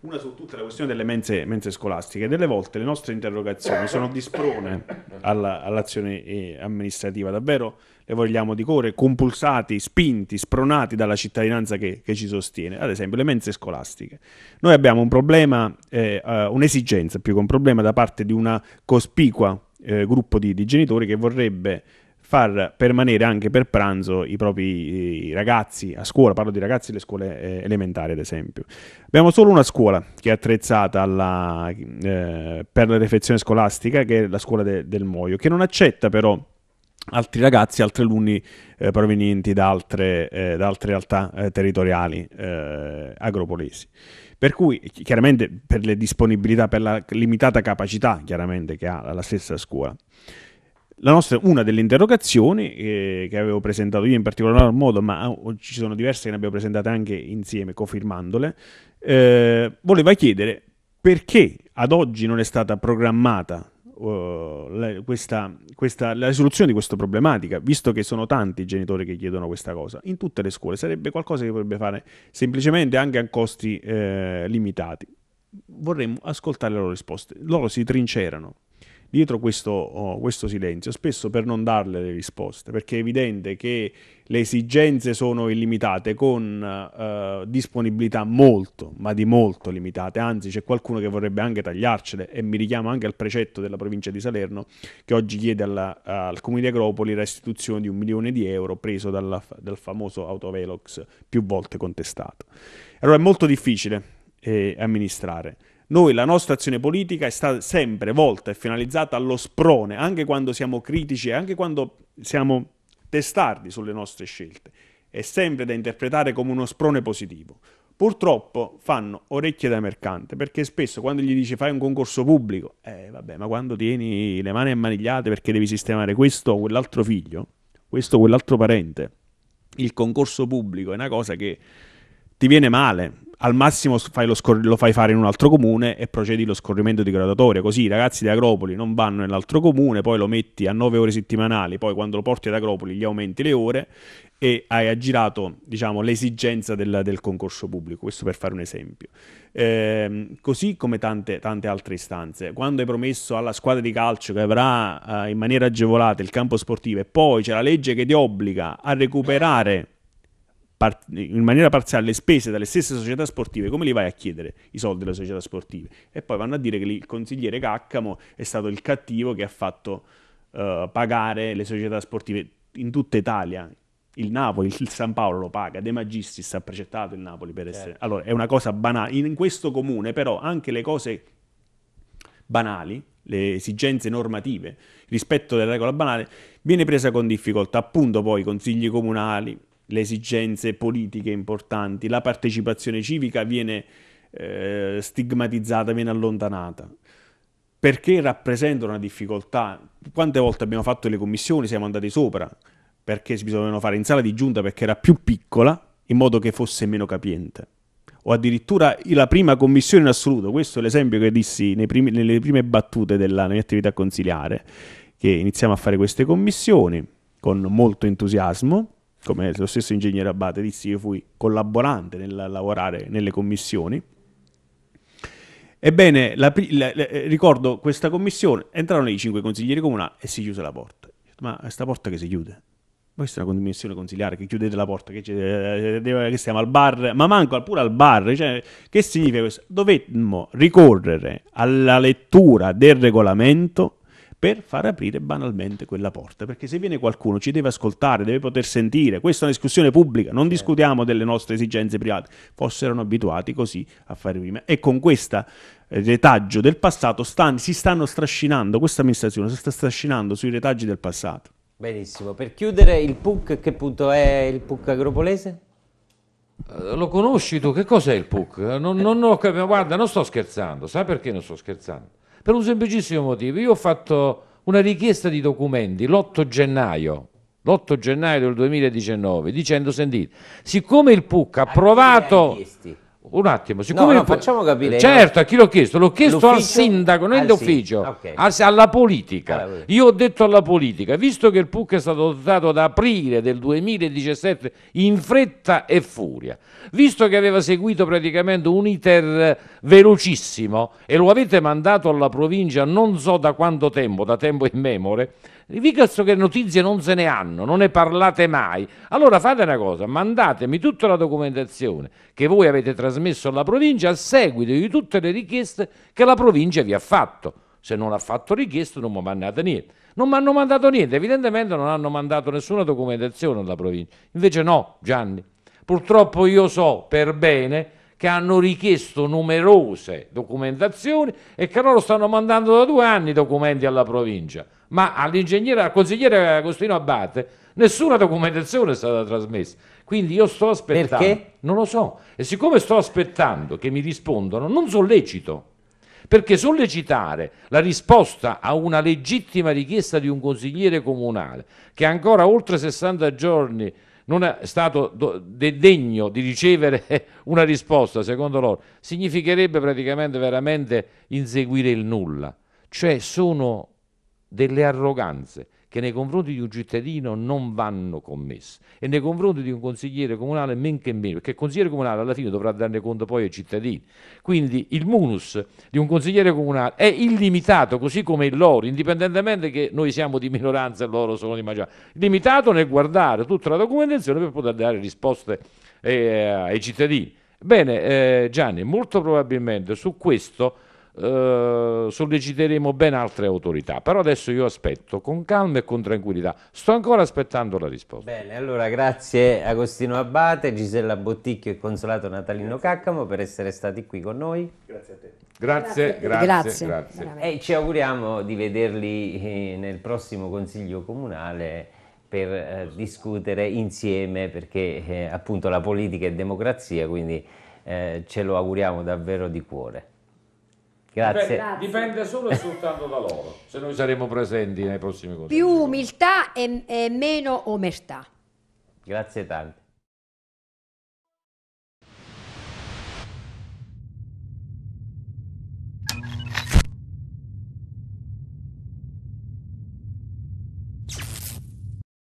una su tutte la questione delle mense, mense, scolastiche. Delle volte le nostre interrogazioni sono disprone alla, all'azione eh, amministrativa, davvero le vogliamo di cuore, compulsati, spinti, spronati dalla cittadinanza che, che ci sostiene. Ad esempio le mense scolastiche. Noi abbiamo un problema, eh, uh, un'esigenza più che un problema da parte di una cospicua eh, gruppo di, di genitori che vorrebbe far permanere anche per pranzo i propri ragazzi a scuola, parlo di ragazzi delle scuole eh, elementari ad esempio. Abbiamo solo una scuola che è attrezzata alla, eh, per la refezione scolastica, che è la scuola de- del Moio, che non accetta però altri ragazzi, altri alunni eh, provenienti da altre, eh, da altre realtà eh, territoriali eh, agropolesi. Per cui, chiaramente, per le disponibilità, per la limitata capacità, chiaramente, che ha la stessa scuola nostra, una delle interrogazioni eh, che avevo presentato io in particolar modo, ma oh, ci sono diverse che ne abbiamo presentate anche insieme, cofirmandole, eh, voleva chiedere perché ad oggi non è stata programmata uh, questa, questa, la risoluzione di questa problematica, visto che sono tanti i genitori che chiedono questa cosa, in tutte le scuole. Sarebbe qualcosa che potrebbe fare semplicemente anche a costi eh, limitati. Vorremmo ascoltare le loro risposte. Loro si trincerano dietro questo, oh, questo, silenzio, spesso per non darle le risposte, perché è evidente che le esigenze sono illimitate con eh, disponibilità molto, ma di molto limitate, anzi c'è qualcuno che vorrebbe anche tagliarcele e mi richiamo anche al precetto della provincia di Salerno che oggi chiede alla, al Comune di Agropoli la restituzione di un milione di euro preso dalla, dal famoso autovelox più volte contestato. Allora è molto difficile eh, amministrare. Noi, la nostra azione politica è stata sempre volta e finalizzata allo sprone, anche quando siamo critici e anche quando siamo testardi sulle nostre scelte. È sempre da interpretare come uno sprone positivo. Purtroppo fanno orecchie da mercante, perché spesso quando gli dici fai un concorso pubblico, eh vabbè, ma quando tieni le mani ammanigliate perché devi sistemare questo o quell'altro figlio, questo o quell'altro parente, il concorso pubblico è una cosa che ti viene male, al massimo fai lo, scor- lo, fai fare in un altro comune e procedi lo scorrimento di graduatoria. Così i ragazzi di Agropoli non vanno nell'altro comune, poi lo metti a 9 ore settimanali, poi quando lo porti ad Agropoli gli aumenti le ore e hai aggirato diciamo, l'esigenza del, del, concorso pubblico. Questo per fare un esempio. Eh, così come tante, tante, altre istanze. Quando hai promesso alla squadra di calcio che avrà eh, in maniera agevolata il campo sportivo e poi c'è la legge che ti obbliga a recuperare par- in maniera parziale le spese dalle stesse società sportive, come li vai a chiedere i soldi alle società sportive? E poi vanno a dire che il consigliere Caccamo è stato il cattivo che ha fatto uh, pagare le società sportive in tutta Italia. Il Napoli, il San Paolo lo paga, De Magistris ha precettato il Napoli per essere... Certo. Allora, è una cosa banale. In questo comune però anche le cose banali, le esigenze normative rispetto alle regole banali, viene presa con difficoltà. Appunto poi i consigli comunali, le esigenze politiche importanti, la partecipazione civica viene eh, stigmatizzata, viene allontanata. Perché rappresenta una difficoltà? Quante volte abbiamo fatto le commissioni, siamo andati sopra, perché si bisognava fare in sala di giunta perché era più piccola, in modo che fosse meno capiente. O addirittura la prima commissione in assoluto, questo è l'esempio che dissi primi, nelle prime battute della mia attività consiliare, che iniziamo a fare queste commissioni con molto entusiasmo, come lo stesso ingegnere Abate disse, io fui collaborante nel lavorare nelle commissioni. Ebbene, la, la, la, eh, ricordo questa commissione, entrarono i cinque consiglieri comunali e si chiuse la porta. Ma questa porta che si chiude? Questa è una commissione consigliare che chiudete la porta, che, eh, che siamo al bar, ma manco pure al bar. Cioè, che significa questo? Dovemmo ricorrere alla lettura del regolamento per far aprire banalmente quella porta. Perché se viene qualcuno ci deve ascoltare, deve poter sentire. Questa è una discussione pubblica, non certo. discutiamo delle nostre esigenze private. Forse erano abituati così a fare prima. E con questo eh, retaggio del passato stanno, si stanno strascinando, questa amministrazione si sta strascinando sui retaggi del passato. Benissimo, per chiudere il PUC, che punto è il PUC agropolese? Eh, lo conosci tu? Che cos'è il PUC? Non, eh. non ho guarda, non sto scherzando, sai perché non sto scherzando? Per un semplicissimo motivo, io ho fatto una richiesta di documenti l'8 gennaio, l'8 gennaio del 2019, dicendo, sentite, siccome il PUC ha approvato un attimo, siccome no, no, facciamo capire. Certo, a chi l'ho chiesto? L'ho chiesto al sindaco, non all'ufficio, okay. al, alla politica. Allora. Io ho detto alla politica, visto che il PUC è stato adottato ad aprile del 2017 in fretta e furia, visto che aveva seguito praticamente un iter velocissimo e lo avete mandato alla provincia non so da quanto tempo, da tempo in memore, i Vickers che notizie non se ne hanno, non ne parlate mai. Allora fate una cosa, mandatemi tutta la documentazione che voi avete trasmesso alla provincia a seguito di tutte le richieste che la provincia vi ha fatto. Se non ha fatto richieste non mi mandate niente. Non mi hanno mandato niente, evidentemente non hanno mandato nessuna documentazione alla provincia. Invece no, Gianni. Purtroppo io so per bene che hanno richiesto numerose documentazioni e che loro stanno mandando da due anni documenti alla provincia ma all'ingegnere, al consigliere Agostino Abate, nessuna documentazione è stata trasmessa. Quindi io sto aspettando. Perché? Non lo so. E siccome sto aspettando che mi rispondano, non sollecito. Perché sollecitare la risposta a una legittima richiesta di un consigliere comunale che ancora oltre 60 giorni non è stato degno di ricevere una risposta, secondo loro, significherebbe praticamente veramente inseguire il nulla. Cioè sono delle arroganze che nei confronti di un cittadino non vanno commesse e nei confronti di un consigliere comunale men che meno, perché il consigliere comunale alla fine dovrà darne conto poi ai cittadini. Quindi il munus di un consigliere comunale è illimitato, così come il loro, indipendentemente che noi siamo di minoranza e loro sono di maggioranza, limitato nel guardare tutta la documentazione per poter dare risposte eh, ai cittadini. Bene, eh, Gianni, molto probabilmente su questo eh, solleciteremo ben altre autorità. Però adesso io aspetto con calma e con tranquillità. Sto ancora aspettando la risposta. Bene, allora grazie Agostino Abbate, Gisella Botticchio e Consolato Natalino Caccamo per essere stati qui con noi. Grazie a te. Grazie, grazie, grazie. grazie. grazie. E ci auguriamo di vederli eh, nel prossimo Consiglio Comunale per eh, discutere insieme perché eh, appunto la politica è democrazia, quindi eh, ce lo auguriamo davvero di cuore. Grazie. Dipende, dipende solo e soltanto da loro, se noi saremo presenti nei prossimi consigli. Più umiltà e, e meno omertà. Grazie tante.